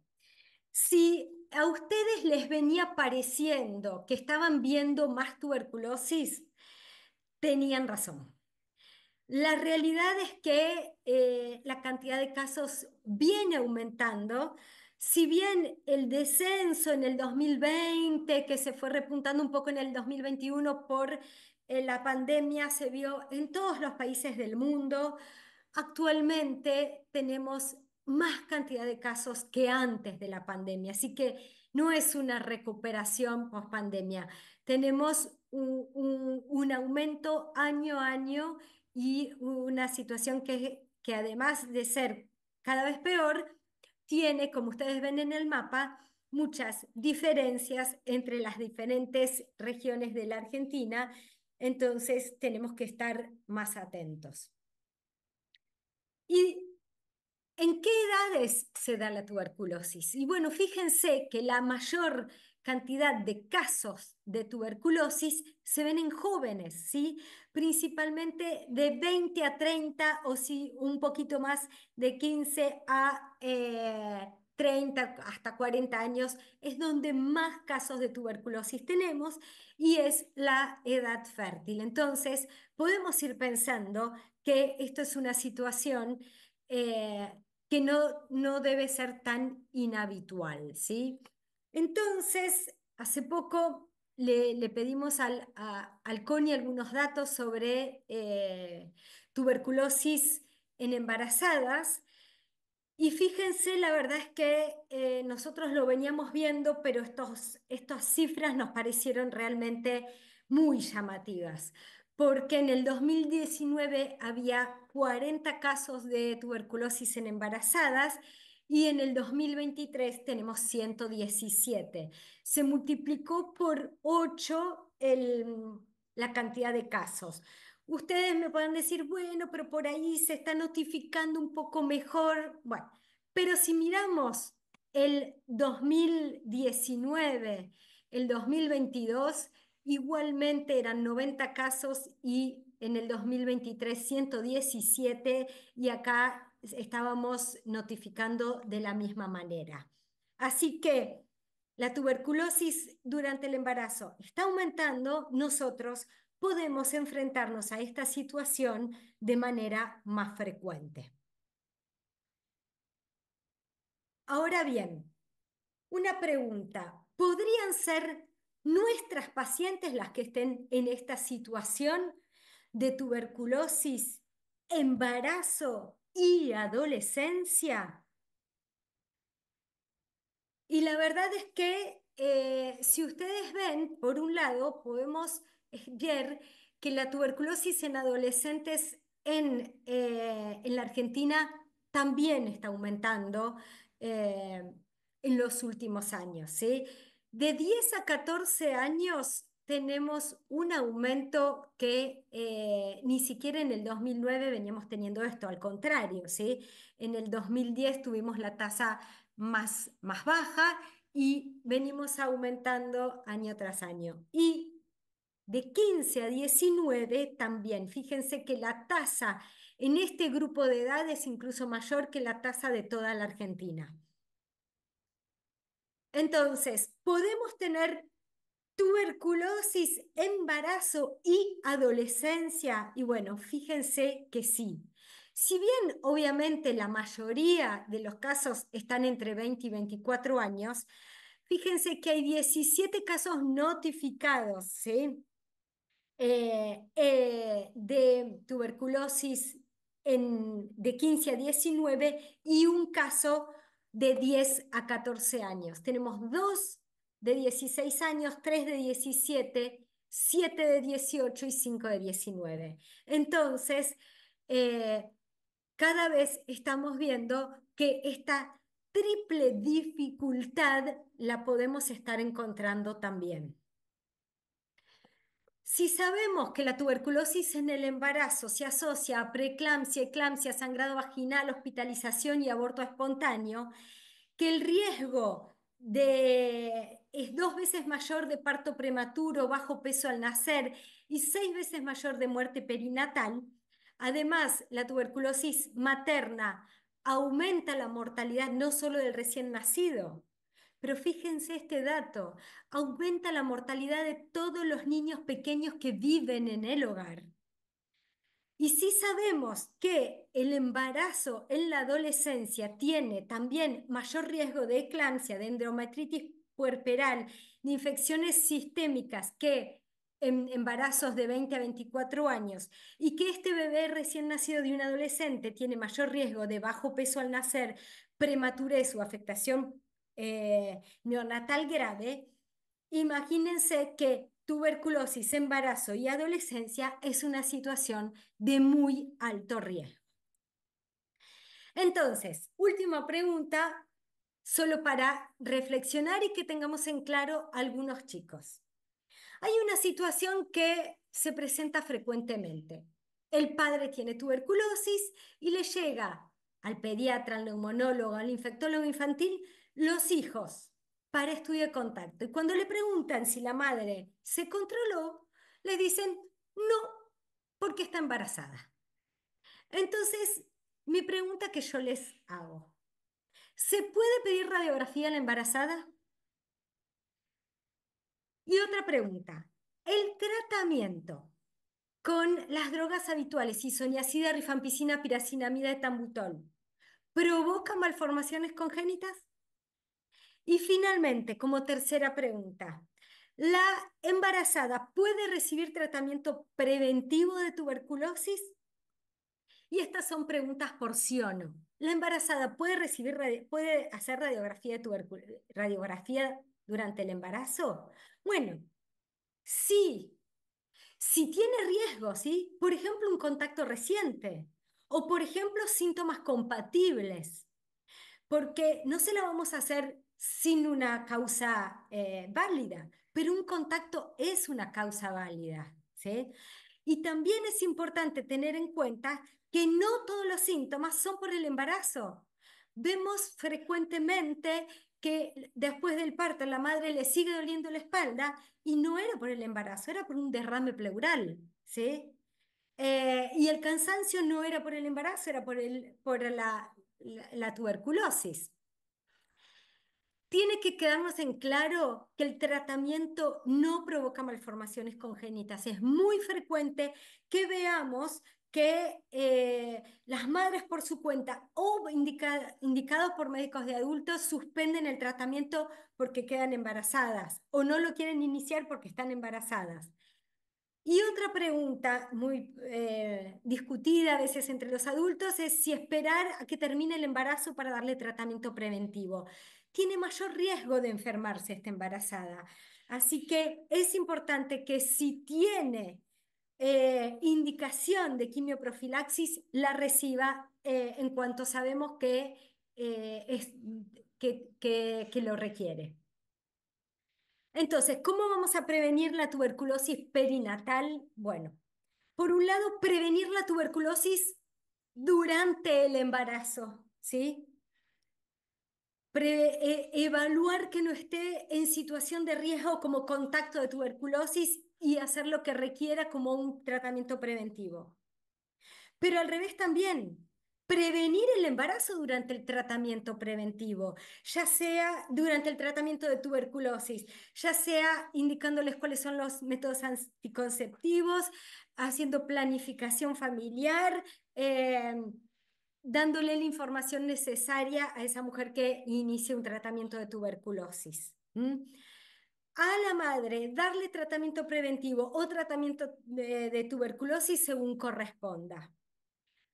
si a ustedes les venía pareciendo que estaban viendo más tuberculosis, tenían razón. La realidad es que eh, la cantidad de casos viene aumentando. Si bien el descenso en el 2020, que se fue repuntando un poco en el 2021 por eh, la pandemia, se vio en todos los países del mundo, actualmente tenemos más cantidad de casos que antes de la pandemia. Así que no es una recuperación post pandemia. Tenemos un, aumento año a año y una situación que, que además de ser cada vez peor, tiene, como ustedes ven en el mapa, muchas diferencias entre las diferentes regiones de la Argentina, entonces tenemos que estar más atentos. Y ¿En qué edades se da la tuberculosis? Y bueno, fíjense que la mayor cantidad de casos de tuberculosis se ven en jóvenes, ¿sí? Principalmente de 20 a 30 o sí, un poquito más de 15 a 30 eh, hasta 40 años es donde más casos de tuberculosis tenemos y es la edad fértil. Entonces, podemos ir pensando que esto es una situación eh, que no, debe ser tan inhabitual, ¿sí? Entonces, hace poco le, pedimos al, a, CONI algunos datos sobre eh, tuberculosis en embarazadas y fíjense, la verdad es que eh, nosotros lo veníamos viendo, pero estas cifras nos parecieron realmente muy llamativas porque en el 2019 había 40 casos de tuberculosis en embarazadas y en el 2023 tenemos 117. Se multiplicó por 8 mm, la cantidad de casos. Ustedes me pueden decir, bueno, pero por ahí se está notificando un poco mejor. Bueno, pero si miramos el 2019, el 2022, Igualmente eran 90 casos y en el 2023 117 y acá estábamos notificando de la misma manera. Así que la tuberculosis durante el embarazo está aumentando, nosotros podemos enfrentarnos a esta situación de manera más frecuente. Ahora bien, una pregunta, ¿podrían ser nuestras pacientes, las que estén en esta situación de tuberculosis, embarazo y adolescencia. Y la verdad es que eh, si ustedes ven, por un lado, podemos eh, ver que la tuberculosis en adolescentes en, eh, la Argentina también está aumentando en los últimos años. ¿sí? De 10 a 14 años tenemos un aumento que eh, ni siquiera en el 2009 veníamos teniendo esto, al contrario, En el 2010 tuvimos la tasa más, más baja y venimos aumentando año tras año. Y de 15 a 19 también, fíjense que la tasa en este grupo de edad es incluso mayor que la tasa de toda la Argentina. Entonces, podemos tener tuberculosis, embarazo y adolescencia. Y bueno, fíjense que sí. Si bien obviamente la mayoría de los casos están entre 20 y 24 años, fíjense que hay 17 casos notificados eh, eh, de tuberculosis de 15 a 19 y un caso de 10 a 14 años. Tenemos 2 de 16 años, 3 de 17, 7 de 18 y 5 de 19. Entonces, eh, cada vez estamos viendo que esta triple dificultad la podemos estar encontrando también. Si sabemos que la tuberculosis en el embarazo se asocia a preeclampsia, eclampsia, sangrado vaginal, hospitalización y aborto espontáneo, que el riesgo de, es dos veces mayor de parto prematuro, bajo peso al nacer y seis veces mayor de muerte perinatal, además la tuberculosis materna aumenta la mortalidad no solo del recién nacido, pero fíjense este dato, aumenta la mortalidad de todos los niños pequeños que viven en el hogar. Y si sabemos que el embarazo en la adolescencia tiene también mayor riesgo de eclampsia, de endometritis puerperal, de infecciones sistémicas que en embarazos de 20 a 24 años y que este bebé recién nacido de un adolescente tiene mayor riesgo de bajo peso al nacer, prematurez o afectación eh, neonatal grave, imagínense que tuberculosis, embarazo y adolescencia es una situación de muy alto riesgo. Entonces, última pregunta, solo para reflexionar y que tengamos en claro algunos chicos. Hay una situación que se presenta frecuentemente. El padre tiene tuberculosis y le llega al pediatra, al neumonólogo, al infectólogo infantil, los hijos para estudio de contacto. Y cuando le preguntan si la madre se controló, le dicen no, porque está embarazada. Entonces, mi pregunta que yo les hago, ¿se puede pedir radiografía a la embarazada? Y otra pregunta, el tratamiento con las drogas habituales, isoniazida, rifampicina, piracinamida, etambutol, ¿provoca malformaciones congénitas? Y finalmente, como tercera pregunta, ¿la embarazada puede recibir tratamiento preventivo de tuberculosis? Y estas son preguntas por sí o ¿La embarazada puede, recibir, puede hacer radiografía, de radiografía durante el embarazo? Bueno, sí, si tiene riesgo, ¿sí? Por ejemplo, un contacto reciente o, por ejemplo, síntomas compatibles, porque no se la vamos a hacer sin una causa eh, válida, pero un contacto es una causa válida. Y también es importante tener en cuenta que no todos los síntomas son por el embarazo. Vemos frecuentemente que después del parto la madre le sigue doliendo la espalda y no era por el embarazo, era por un derrame pleural, eh, y el cansancio no era por el embarazo, era por, la tuberculosis tiene que quedarnos en claro que el tratamiento no provoca malformaciones congénitas. Es muy frecuente que veamos que eh, las madres por su cuenta o indicados por médicos de adultos suspenden el tratamiento porque quedan embarazadas o no lo quieren iniciar porque están embarazadas. Y otra pregunta muy eh, discutida a veces entre los adultos es si esperar a que termine el embarazo para darle tratamiento preventivo tiene mayor riesgo de enfermarse esta embarazada. Así que es importante que si tiene eh, indicación de quimioprofilaxis, la reciba eh, en cuanto sabemos eh, que, que, que lo requiere. Entonces, ¿cómo vamos a prevenir la tuberculosis perinatal? Bueno, por un lado, prevenir la tuberculosis durante el embarazo, ¿sí? evaluar que no esté en situación de riesgo como contacto de tuberculosis y hacer lo que requiera como un tratamiento preventivo. Pero al revés también, prevenir el embarazo durante el tratamiento preventivo, ya sea durante el tratamiento de tuberculosis, ya sea indicándoles cuáles son los métodos anticonceptivos, haciendo planificación familiar. Eh, dándole la información necesaria a esa mujer que inicie un tratamiento de tuberculosis. Mm. A la madre, darle tratamiento preventivo o tratamiento de, tuberculosis según corresponda.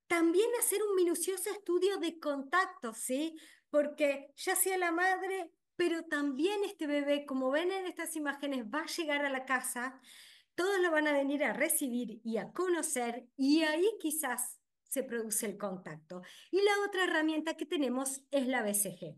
También hacer un minucioso estudio de contacto ¿sí? Porque ya sea la madre, pero también este bebé, como ven en estas imágenes, va a llegar a la casa, todos lo van a venir a recibir y a conocer, y ahí quizás se produce el contacto. Y la otra herramienta que tenemos es la BCG.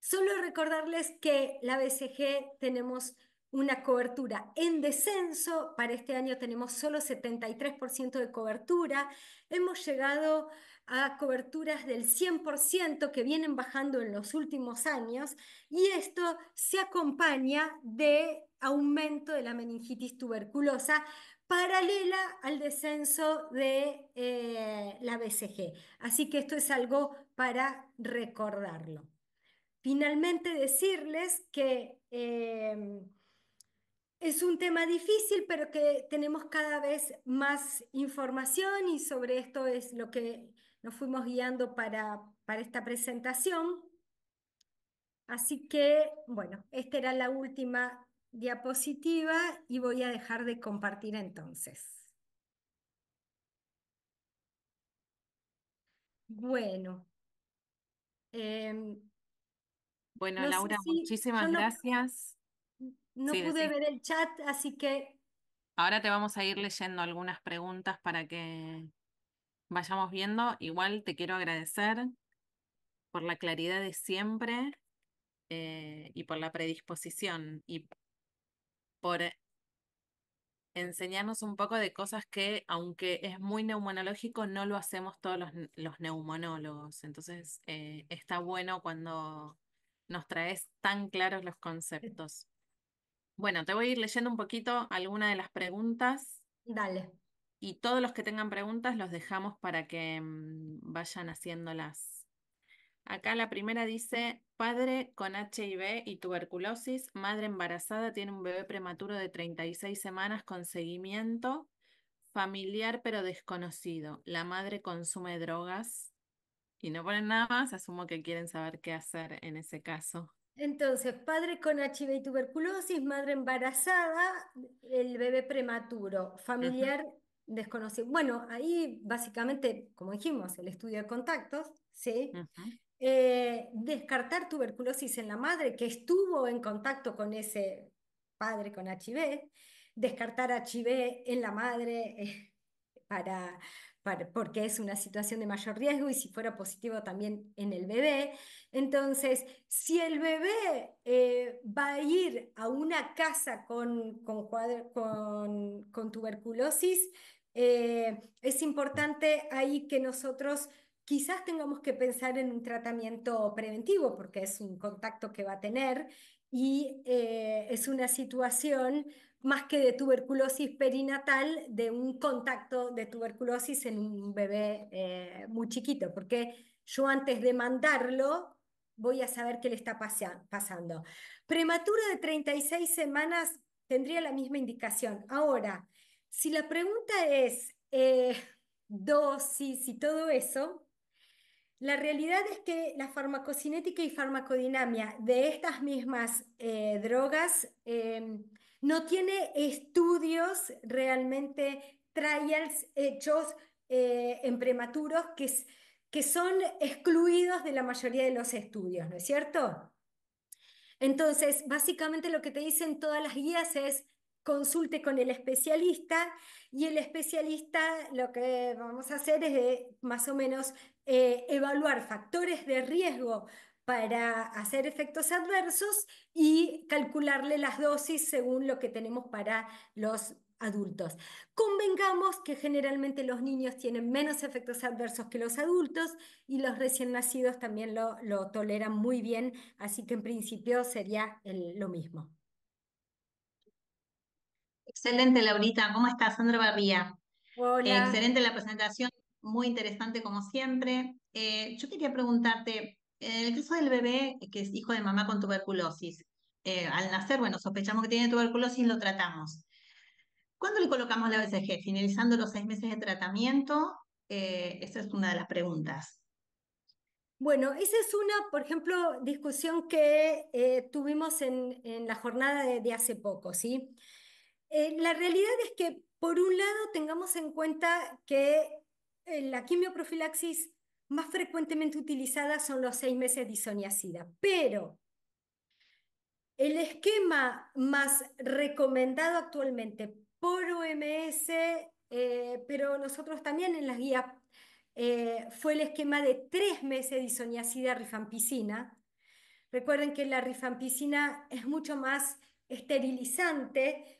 Solo recordarles que la BCG tenemos una cobertura en descenso, para este año tenemos solo 73% de cobertura, hemos llegado a coberturas del 100% que vienen bajando en los últimos años y esto se acompaña de aumento de la meningitis tuberculosa paralela al descenso de eh, la BCG. Así que esto es algo para recordarlo. Finalmente, decirles que em, es un tema difícil, pero que tenemos cada vez más información y sobre esto es lo que nos fuimos guiando para, para esta presentación. Así que, bueno, esta era la última diapositiva y voy a dejar de compartir entonces. Bueno. Em, bueno, Laura, muchísimas gracias. No, pude ver el chat, así que... Ahora te vamos a ir leyendo algunas preguntas para que vayamos viendo. Igual te quiero agradecer por la claridad de siempre eh, y por la predisposición y por enseñarnos un poco de cosas que, aunque es muy neumonológico, no lo hacemos todos los, neumonólogos. Entonces, eh, está bueno cuando nos traes tan claros los conceptos. Bueno, te voy a ir leyendo un poquito alguna de las preguntas. Dale. Y todos los que tengan preguntas los dejamos para que mm, vayan haciéndolas. Acá la primera dice, padre con HIV y tuberculosis, madre embarazada, tiene un bebé prematuro de 36 semanas con seguimiento, familiar pero desconocido. La madre consume drogas y no ponen nada más, asumo que quieren saber qué hacer en ese caso. Entonces, padre con HIV y tuberculosis, madre embarazada, el bebé prematuro, familiar desconocido. Bueno, ahí básicamente, como dijimos, el estudio de contactos, ¿sí? Eh, descartar tuberculosis en la madre que estuvo en contacto con ese padre con HIV, descartar HIV en la madre eh, para, porque es una situación de mayor riesgo y si fuera positivo también en el bebé. Entonces, si el bebé eh, va a ir a una casa con, tuberculosis, es importante ahí que nosotros quizás tengamos que pensar en un tratamiento preventivo porque es un contacto que va a tener y eh, es una situación más que de tuberculosis perinatal, de un contacto de tuberculosis en un bebé eh, muy chiquito, porque yo antes de mandarlo voy a saber qué le está pasando. Prematuro de 36 semanas tendría la misma indicación. Ahora, si la pregunta es eh, dosis y todo eso, la realidad es que la farmacocinética y farmacodinamia de estas mismas eh, drogas em, no tiene estudios realmente, trials hechos eh, en prematuros que, que son excluidos de la mayoría de los estudios, ¿no es cierto? Entonces, básicamente lo que te dicen todas las guías es consulte con el especialista y el especialista lo que vamos a hacer es más o menos eh, evaluar factores de riesgo para hacer efectos adversos y calcularle las dosis según lo que tenemos para los adultos. Convengamos que generalmente los niños tienen menos efectos adversos que los adultos y los recién nacidos también lo, lo toleran muy bien, así que en principio sería lo mismo. Excelente, Laurita. ¿Cómo estás, Sandra Barría? Hola. Excelente la presentación muy interesante como siempre. Eh, yo quería preguntarte, en el caso del bebé que es hijo de mamá con tuberculosis, eh, al nacer, bueno, sospechamos que tiene tuberculosis, y lo tratamos. ¿Cuándo le colocamos la BCG? ¿Finalizando los seis meses de tratamiento? Eh, esa es una de las preguntas. Bueno, esa es una, por ejemplo, discusión que tuvimos en, en, la jornada de, hace poco, ¿sí? la realidad es que, por un lado, tengamos en cuenta que eh, la quimioprofilaxis más frecuentemente utilizada son los seis meses de isoniacida. pero el esquema más recomendado actualmente por OMS, eh, pero nosotros también en las guías, eh, fue el esquema de tres meses de isoniazida rifampicina. Recuerden que la rifampicina es mucho más esterilizante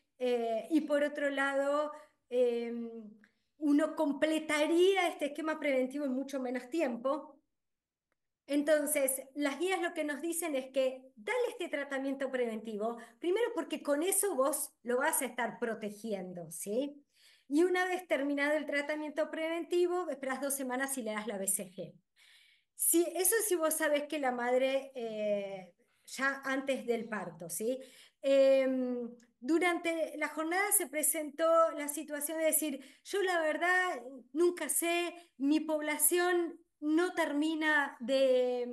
y por otro lado em, uno completaría este esquema preventivo en mucho menos tiempo. Entonces, las guías lo que nos dicen es que dale este tratamiento preventivo, primero porque con eso vos lo vas a estar protegiendo, ¿sí? Y una vez terminado el tratamiento preventivo, esperas dos semanas y le das la BCG. Sí, eso si sí vos sabés que la madre eh, ya antes del parto, ¿sí? Em, durante la jornada se presentó la situación de decir, yo la verdad nunca sé, mi población no termina de,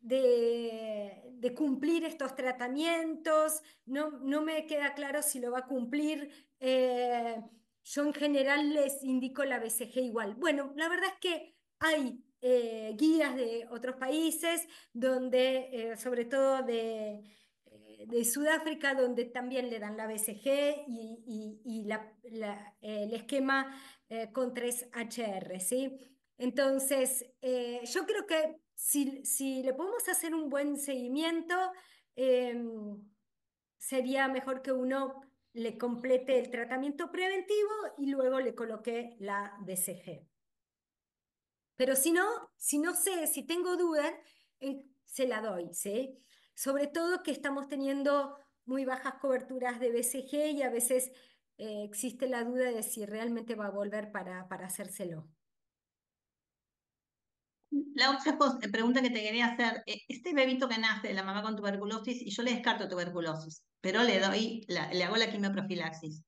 de, cumplir estos tratamientos, no, no, me queda claro si lo va a cumplir. Eh, yo en general les indico la BCG igual. Bueno, la verdad es que hay eh, guías de otros países donde, eh, sobre todo de de, Sudáfrica, donde también le dan la BCG y, el esquema eh, con 3HR. ¿sí? Entonces, eh, yo creo que si, le podemos hacer un buen seguimiento, em, sería mejor que uno le complete el tratamiento preventivo y luego le coloque la BCG. Pero si no, si no sé, si tengo dudas, eh, se la doy, ¿sí? sobre todo que estamos teniendo muy bajas coberturas de BCG y a veces eh, existe la duda de si realmente va a volver para, para hacérselo. La otra eh, pregunta que te quería hacer, eh, este bebito que nace la mamá con tuberculosis, y yo le descarto tuberculosis, pero le doy, le hago la quimioprofilaxis.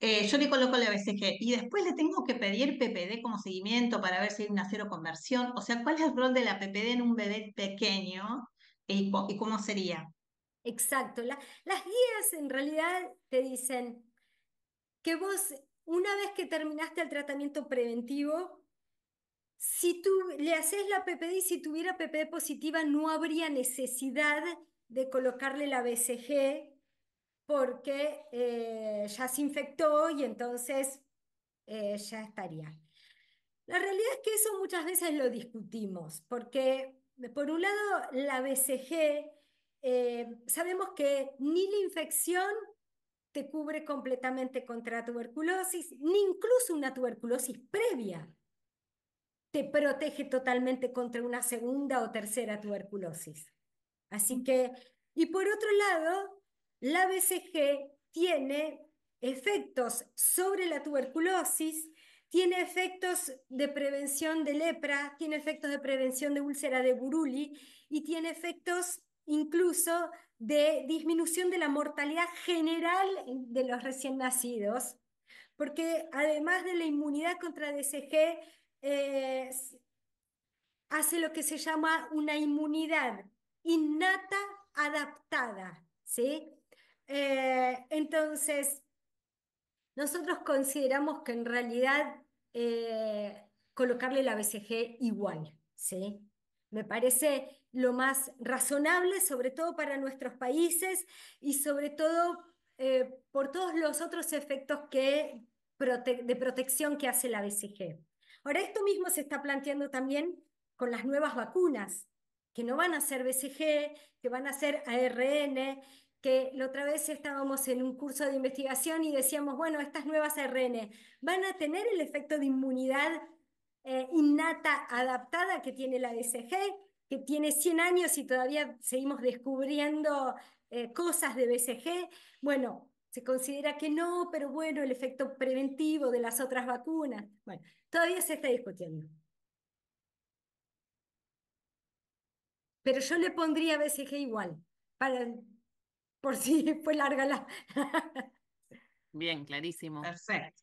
Eh, yo le coloco la BCG y después le tengo que pedir PPD como seguimiento para ver si hay una cero conversión. O sea, ¿cuál es el rol de la PPD en un bebé pequeño e y, cómo sería. Exacto. las guías en realidad te dicen que vos, una vez que terminaste el tratamiento preventivo, si tú le haces la PPD y si tuviera PPD positiva, no habría necesidad de colocarle la BCG porque eh, ya se infectó y entonces eh, ya estaría. La realidad es que eso muchas veces lo discutimos, porque por un lado, la BCG, eh, sabemos que ni la infección te cubre completamente contra la tuberculosis, ni incluso una tuberculosis previa te protege totalmente contra una segunda o tercera tuberculosis. Así que, y por otro lado, la BCG tiene efectos sobre la tuberculosis tiene efectos de prevención de lepra, tiene efectos de prevención de úlcera de buruli y tiene efectos incluso de disminución de la mortalidad general de los recién nacidos, porque además de la inmunidad contra DCG, hace lo que se llama una inmunidad innata adaptada, ¿sí? Eh, entonces, nosotros consideramos que en realidad eh, colocarle la BCG igual, ¿sí? Me parece lo más razonable, sobre todo para nuestros países y sobre todo eh, por todos los otros efectos que, de protección que hace la BCG. Ahora, esto mismo se está planteando también con las nuevas vacunas, que no van a ser BCG, que van a ser ARN, que la otra vez estábamos en un curso de investigación y decíamos, bueno, estas nuevas ARN van a tener el efecto de inmunidad eh, innata adaptada que tiene la BCG, e que tiene 100 años y todavía seguimos descubriendo eh, cosas de BCG. E bueno, se considera que no, pero bueno, el efecto preventivo de las otras vacunas. Bueno, todavía se está discutiendo. Pero yo le pondría BCG igual, para, por si fue larga la... Bien, clarísimo. Perfecto.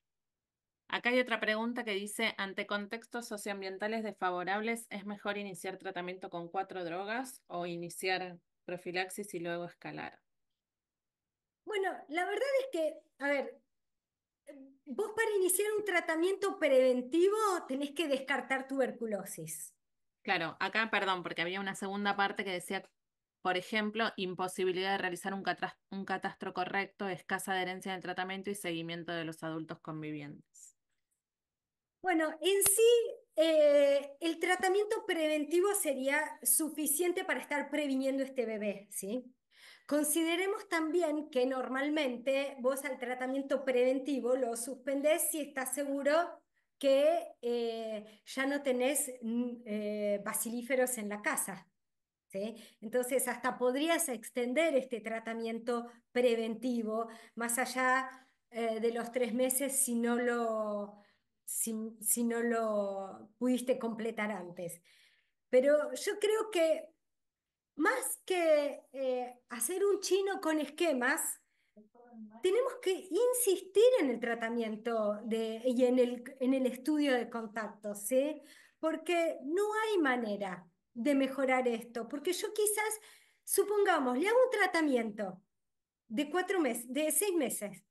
Acá hay otra pregunta que dice, ante contextos socioambientales desfavorables, ¿es mejor iniciar tratamiento con cuatro drogas o iniciar profilaxis y luego escalar? Bueno, la verdad es que, a ver, vos para iniciar un tratamiento preventivo tenés que descartar tuberculosis. Claro, acá, perdón, porque había una segunda parte que decía por ejemplo, imposibilidad de realizar un, un catastro correcto, escasa adherencia en el tratamiento y seguimiento de los adultos convivientes. Bueno, en sí, eh, el tratamiento preventivo sería suficiente para estar previniendo este bebé, ¿sí? Consideremos también que normalmente vos al tratamiento preventivo lo suspendés si estás seguro que eh, ya no tenés mm, eh, basilíferos en la casa, entonces, hasta podrías extender este tratamiento preventivo más allá eh, de los tres meses si no lo, si, no lo pudiste completar antes. Pero yo creo que más que eh, hacer un chino con esquemas, tenemos que insistir en el tratamiento de, y en el, en el estudio de contactos, porque no hay manera de mejorar esto? Porque yo quizás, supongamos, le hago un tratamiento de cuatro meses, de seis meses,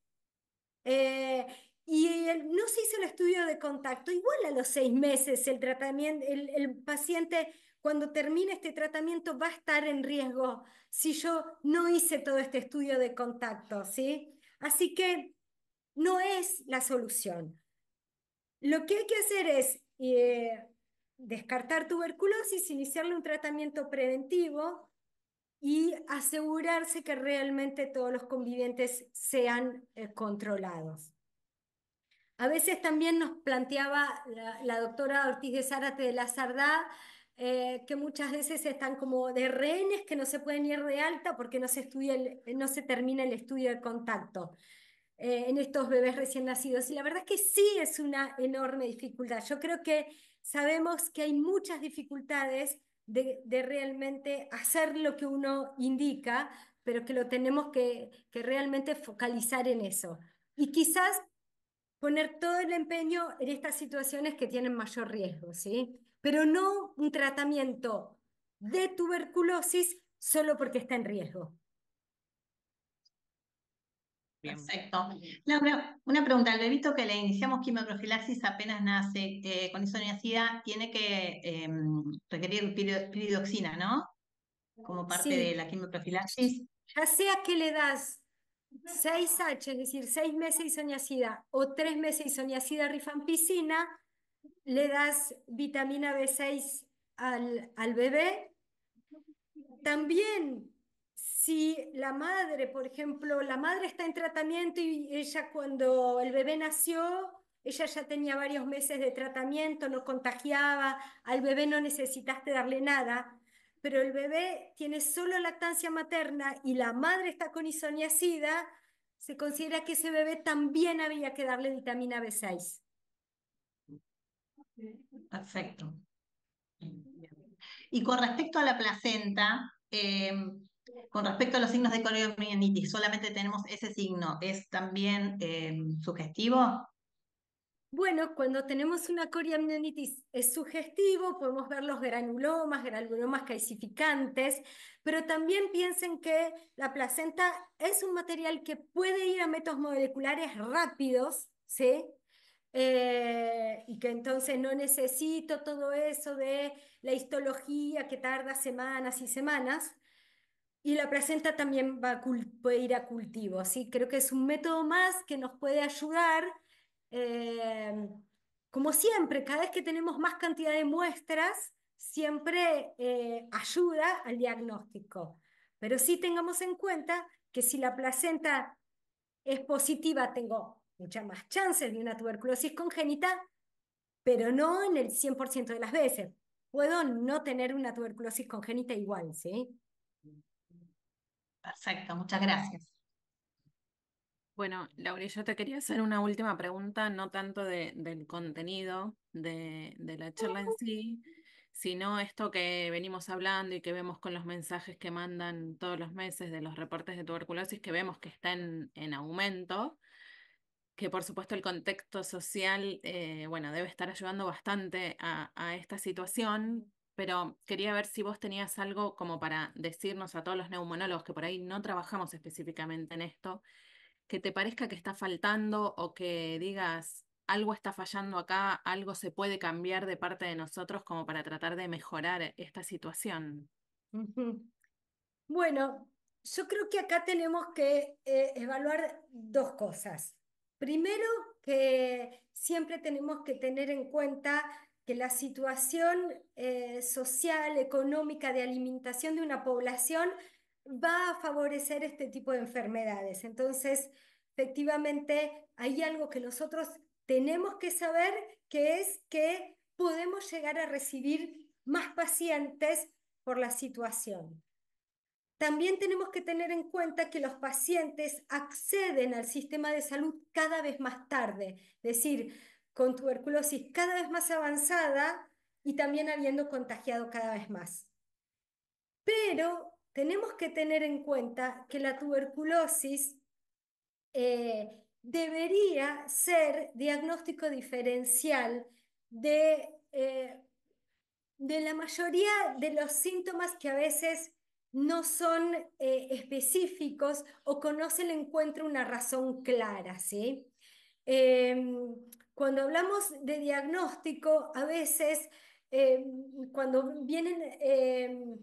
eh, y no se hizo el estudio de contacto. Igual a los seis meses el tratamiento, el, paciente cuando termine este tratamiento va a estar en riesgo si yo no hice todo este estudio de contacto, ¿sí? Así que no es la solución. Lo que hay que hacer es eh, descartar tuberculosis, iniciarle un tratamiento preventivo y asegurarse que realmente todos los convivientes sean eh, controlados. A veces también nos planteaba la, doctora Ortiz de Zárate de la Sardá eh, que muchas veces están como de rehenes que no se pueden ir de alta porque no se, estudia eh, no se termina el estudio de contacto en estos bebés recién nacidos. Y la verdad es que sí es una enorme dificultad. Yo creo que sabemos que hay muchas dificultades de, realmente hacer lo que uno indica, pero que lo tenemos que, que realmente focalizar en eso. Y quizás poner todo el empeño en estas situaciones que tienen mayor riesgo, ¿sí? Pero no un tratamiento de tuberculosis solo porque está en riesgo. Perfecto. una pregunta. al bebito que le iniciamos quimioprofilaxis apenas nace eh, con isoniacida tiene que em, requerir piridoxina, ¿no? Como parte de la quimioprofilaxis. Ya sea que le das 6H, es decir, 6 meses isoniacida o 3 meses isoniacida rifampicina, le das vitamina B6 al, al bebé. También si la madre, por ejemplo, la madre está en tratamiento y ella cuando el bebé nació, ella ya tenía varios meses de tratamiento, no contagiaba, al bebé no necesitaste darle nada, pero el bebé tiene solo lactancia materna y la madre está con isoniacida, se considera que ese bebé también había que darle vitamina B6. Perfecto. Y con respecto a la placenta, em, con respecto a los signos de coriomielitis, solamente tenemos ese signo, ¿es también em, sugestivo? Bueno, cuando tenemos una coriomielitis es sugestivo, podemos ver los granulomas, granulomas calcificantes, pero también piensen que la placenta es un material que puede ir a métodos moleculares rápidos, ¿sí? Eh, y que entonces no necesito todo eso de la histología que tarda semanas y semanas, y la placenta también va a ir a cultivo, Creo que es un método más que nos puede ayudar, eh, como siempre, cada vez que tenemos más cantidad de muestras, siempre eh, ayuda al diagnóstico. Pero sí tengamos en cuenta que si la placenta es positiva, tengo muchas más chances de una tuberculosis congénita, pero no en el 100% de las veces. Puedo no tener una tuberculosis congénita igual, ¿sí? Perfecto, muchas gracias. Bueno, Laura, yo te quería hacer una última pregunta, no tanto del contenido de, la charla en sí, sino esto que venimos hablando y que vemos con los mensajes que mandan todos los meses de los reportes de tuberculosis, que vemos que está en, aumento, que por supuesto el contexto social, eh, bueno, debe estar ayudando bastante a esta situación, pero quería ver si vos tenías algo como para decirnos a todos los neumonólogos que por ahí no trabajamos específicamente en esto, que te parezca que está faltando o que digas algo está fallando acá, algo se puede cambiar de parte de nosotros como para tratar de mejorar esta situación. Bueno, yo creo que acá tenemos que eh, evaluar dos cosas. Primero, que siempre tenemos que tener en cuenta que la situación eh, social, económica, de alimentación de una población va a favorecer este tipo de enfermedades. Entonces, efectivamente, hay algo que nosotros tenemos que saber, que es que podemos llegar a recibir más pacientes por la situación. También tenemos que tener en cuenta que los pacientes acceden al sistema de salud cada vez más tarde, es decir, con tuberculosis cada vez más avanzada y también habiendo contagiado cada vez más. Pero tenemos que tener en cuenta que la tuberculosis eh, debería ser diagnóstico diferencial de, eh, de la mayoría de los síntomas que a veces no son eh, específicos o conoce el encuentro le una razón clara, ¿sí? Em, cuando hablamos de diagnóstico, a veces eh, cuando vienen eh,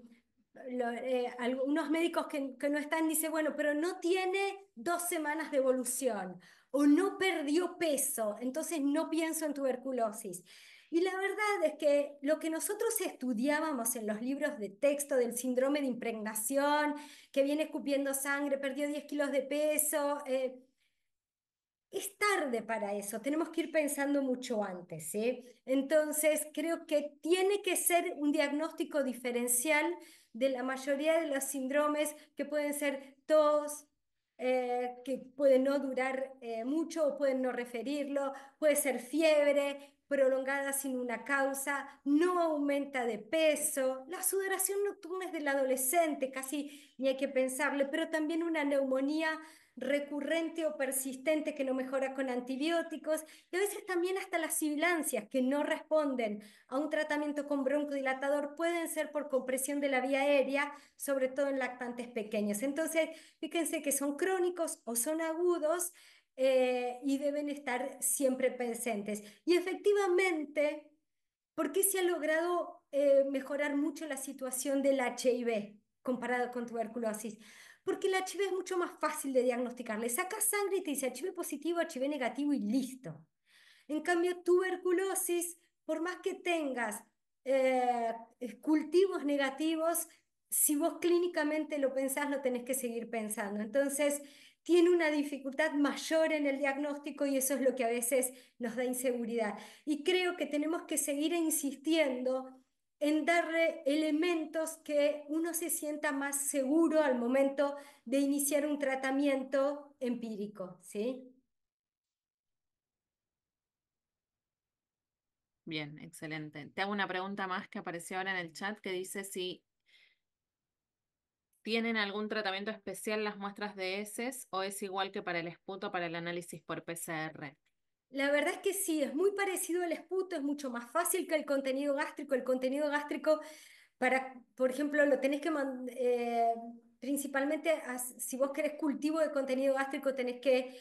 eh, algunos médicos que, no están, dicen, bueno, pero no tiene dos semanas de evolución o no perdió peso, entonces no pienso en tuberculosis. Y la verdad es que lo que nosotros estudiábamos en los libros de texto del síndrome de impregnación, que viene escupiendo sangre, perdió 10 kilos de peso, es tarde para eso, tenemos que ir pensando mucho antes. ¿eh? Entonces, creo que tiene que ser un diagnóstico diferencial de la mayoría de los síndromes que pueden ser tos, eh, que pueden no durar eh, mucho o pueden no referirlo, puede ser fiebre prolongada sin una causa, no aumenta de peso, la sudoración nocturna es del adolescente, casi ni hay que pensarle, pero también una neumonía recurrente o persistente que no mejora con antibióticos y a veces también hasta las sibilancias que no responden a un tratamiento con broncodilatador pueden ser por compresión de la vía aérea, sobre todo en lactantes pequeños. Entonces, fíjense que son crónicos o son agudos eh, y deben estar siempre presentes. Y efectivamente, ¿por qué se ha logrado eh, mejorar mucho la situación del HIV comparado con tuberculosis? porque el HIV es mucho más fácil de diagnosticar. Le sacas sangre y te dice HIV positivo, HIV negativo y listo. En cambio, tuberculosis, por más que tengas eh, eh, cultivos negativos, si vos clínicamente lo pensás, lo tenés que seguir pensando. Entonces, tiene una dificultad mayor en el diagnóstico y eso es lo que a veces nos da inseguridad. Y creo que tenemos que seguir insistiendo en darle elementos que uno se sienta más seguro al momento de iniciar un tratamiento empírico, ¿sí? Bien, excelente. Te hago una pregunta más que apareció ahora en el chat que dice si tienen algún tratamiento especial las muestras de heces o es igual que para el esputo para el análisis por PCR. La verdad es que sí, es muy parecido al esputo, es mucho más fácil que el contenido gástrico. El contenido gástrico, para, por ejemplo, lo tenés que eh, principalmente si vos querés cultivo de contenido gástrico, tenés que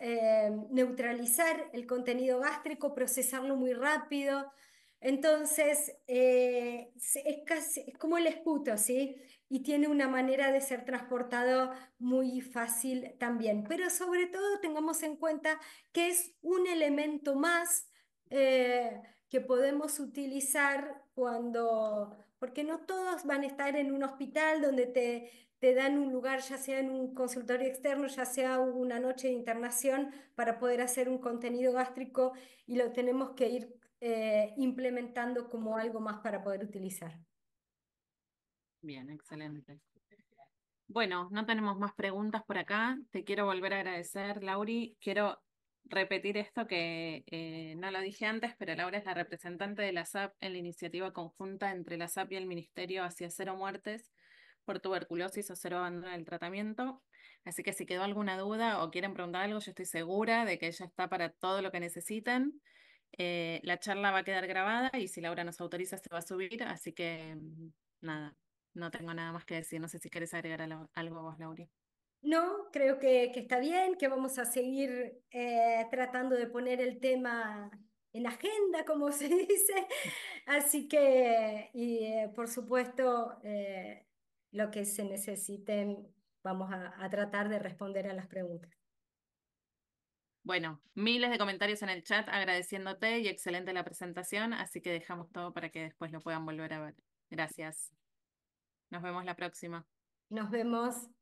eh, neutralizar el contenido gástrico, procesarlo muy rápido. Entonces, eh, es, es como el esputo, ¿sí? y tiene una manera de ser transportado muy fácil también. Pero sobre todo tengamos en cuenta que es un elemento más eh, que podemos utilizar cuando, porque no todos van a estar en un hospital donde te, dan un lugar, ya sea en un consultorio externo, ya sea una noche de internación, para poder hacer un contenido gástrico y lo tenemos que ir eh, implementando como algo más para poder utilizar. Bien, excelente. Bueno, no tenemos más preguntas por acá. Te quiero volver a agradecer, Lauri. Quiero repetir esto que eh, no lo dije antes, pero Laura es la representante de la SAP en la iniciativa conjunta entre la SAP y el Ministerio hacia cero muertes por tuberculosis o cero abandono del tratamiento. Así que si quedó alguna duda o quieren preguntar algo, yo estoy segura de que ella está para todo lo que necesiten. Eh, la charla va a quedar grabada y si Laura nos autoriza se va a subir, así que mm, nada, no tengo nada más que decir. No sé si quieres agregar algo a vos, Lauri. No, creo que, está bien, que vamos a seguir eh, tratando de poner el tema en agenda, como se dice. Así que, y eh, por supuesto, eh, lo que se necesiten, vamos a tratar de responder a las preguntas. Bueno, miles de comentarios en el chat agradeciéndote y excelente la presentación, así que dejamos todo para que después lo puedan volver a ver. Gracias. Nos vemos la próxima. Nos vemos.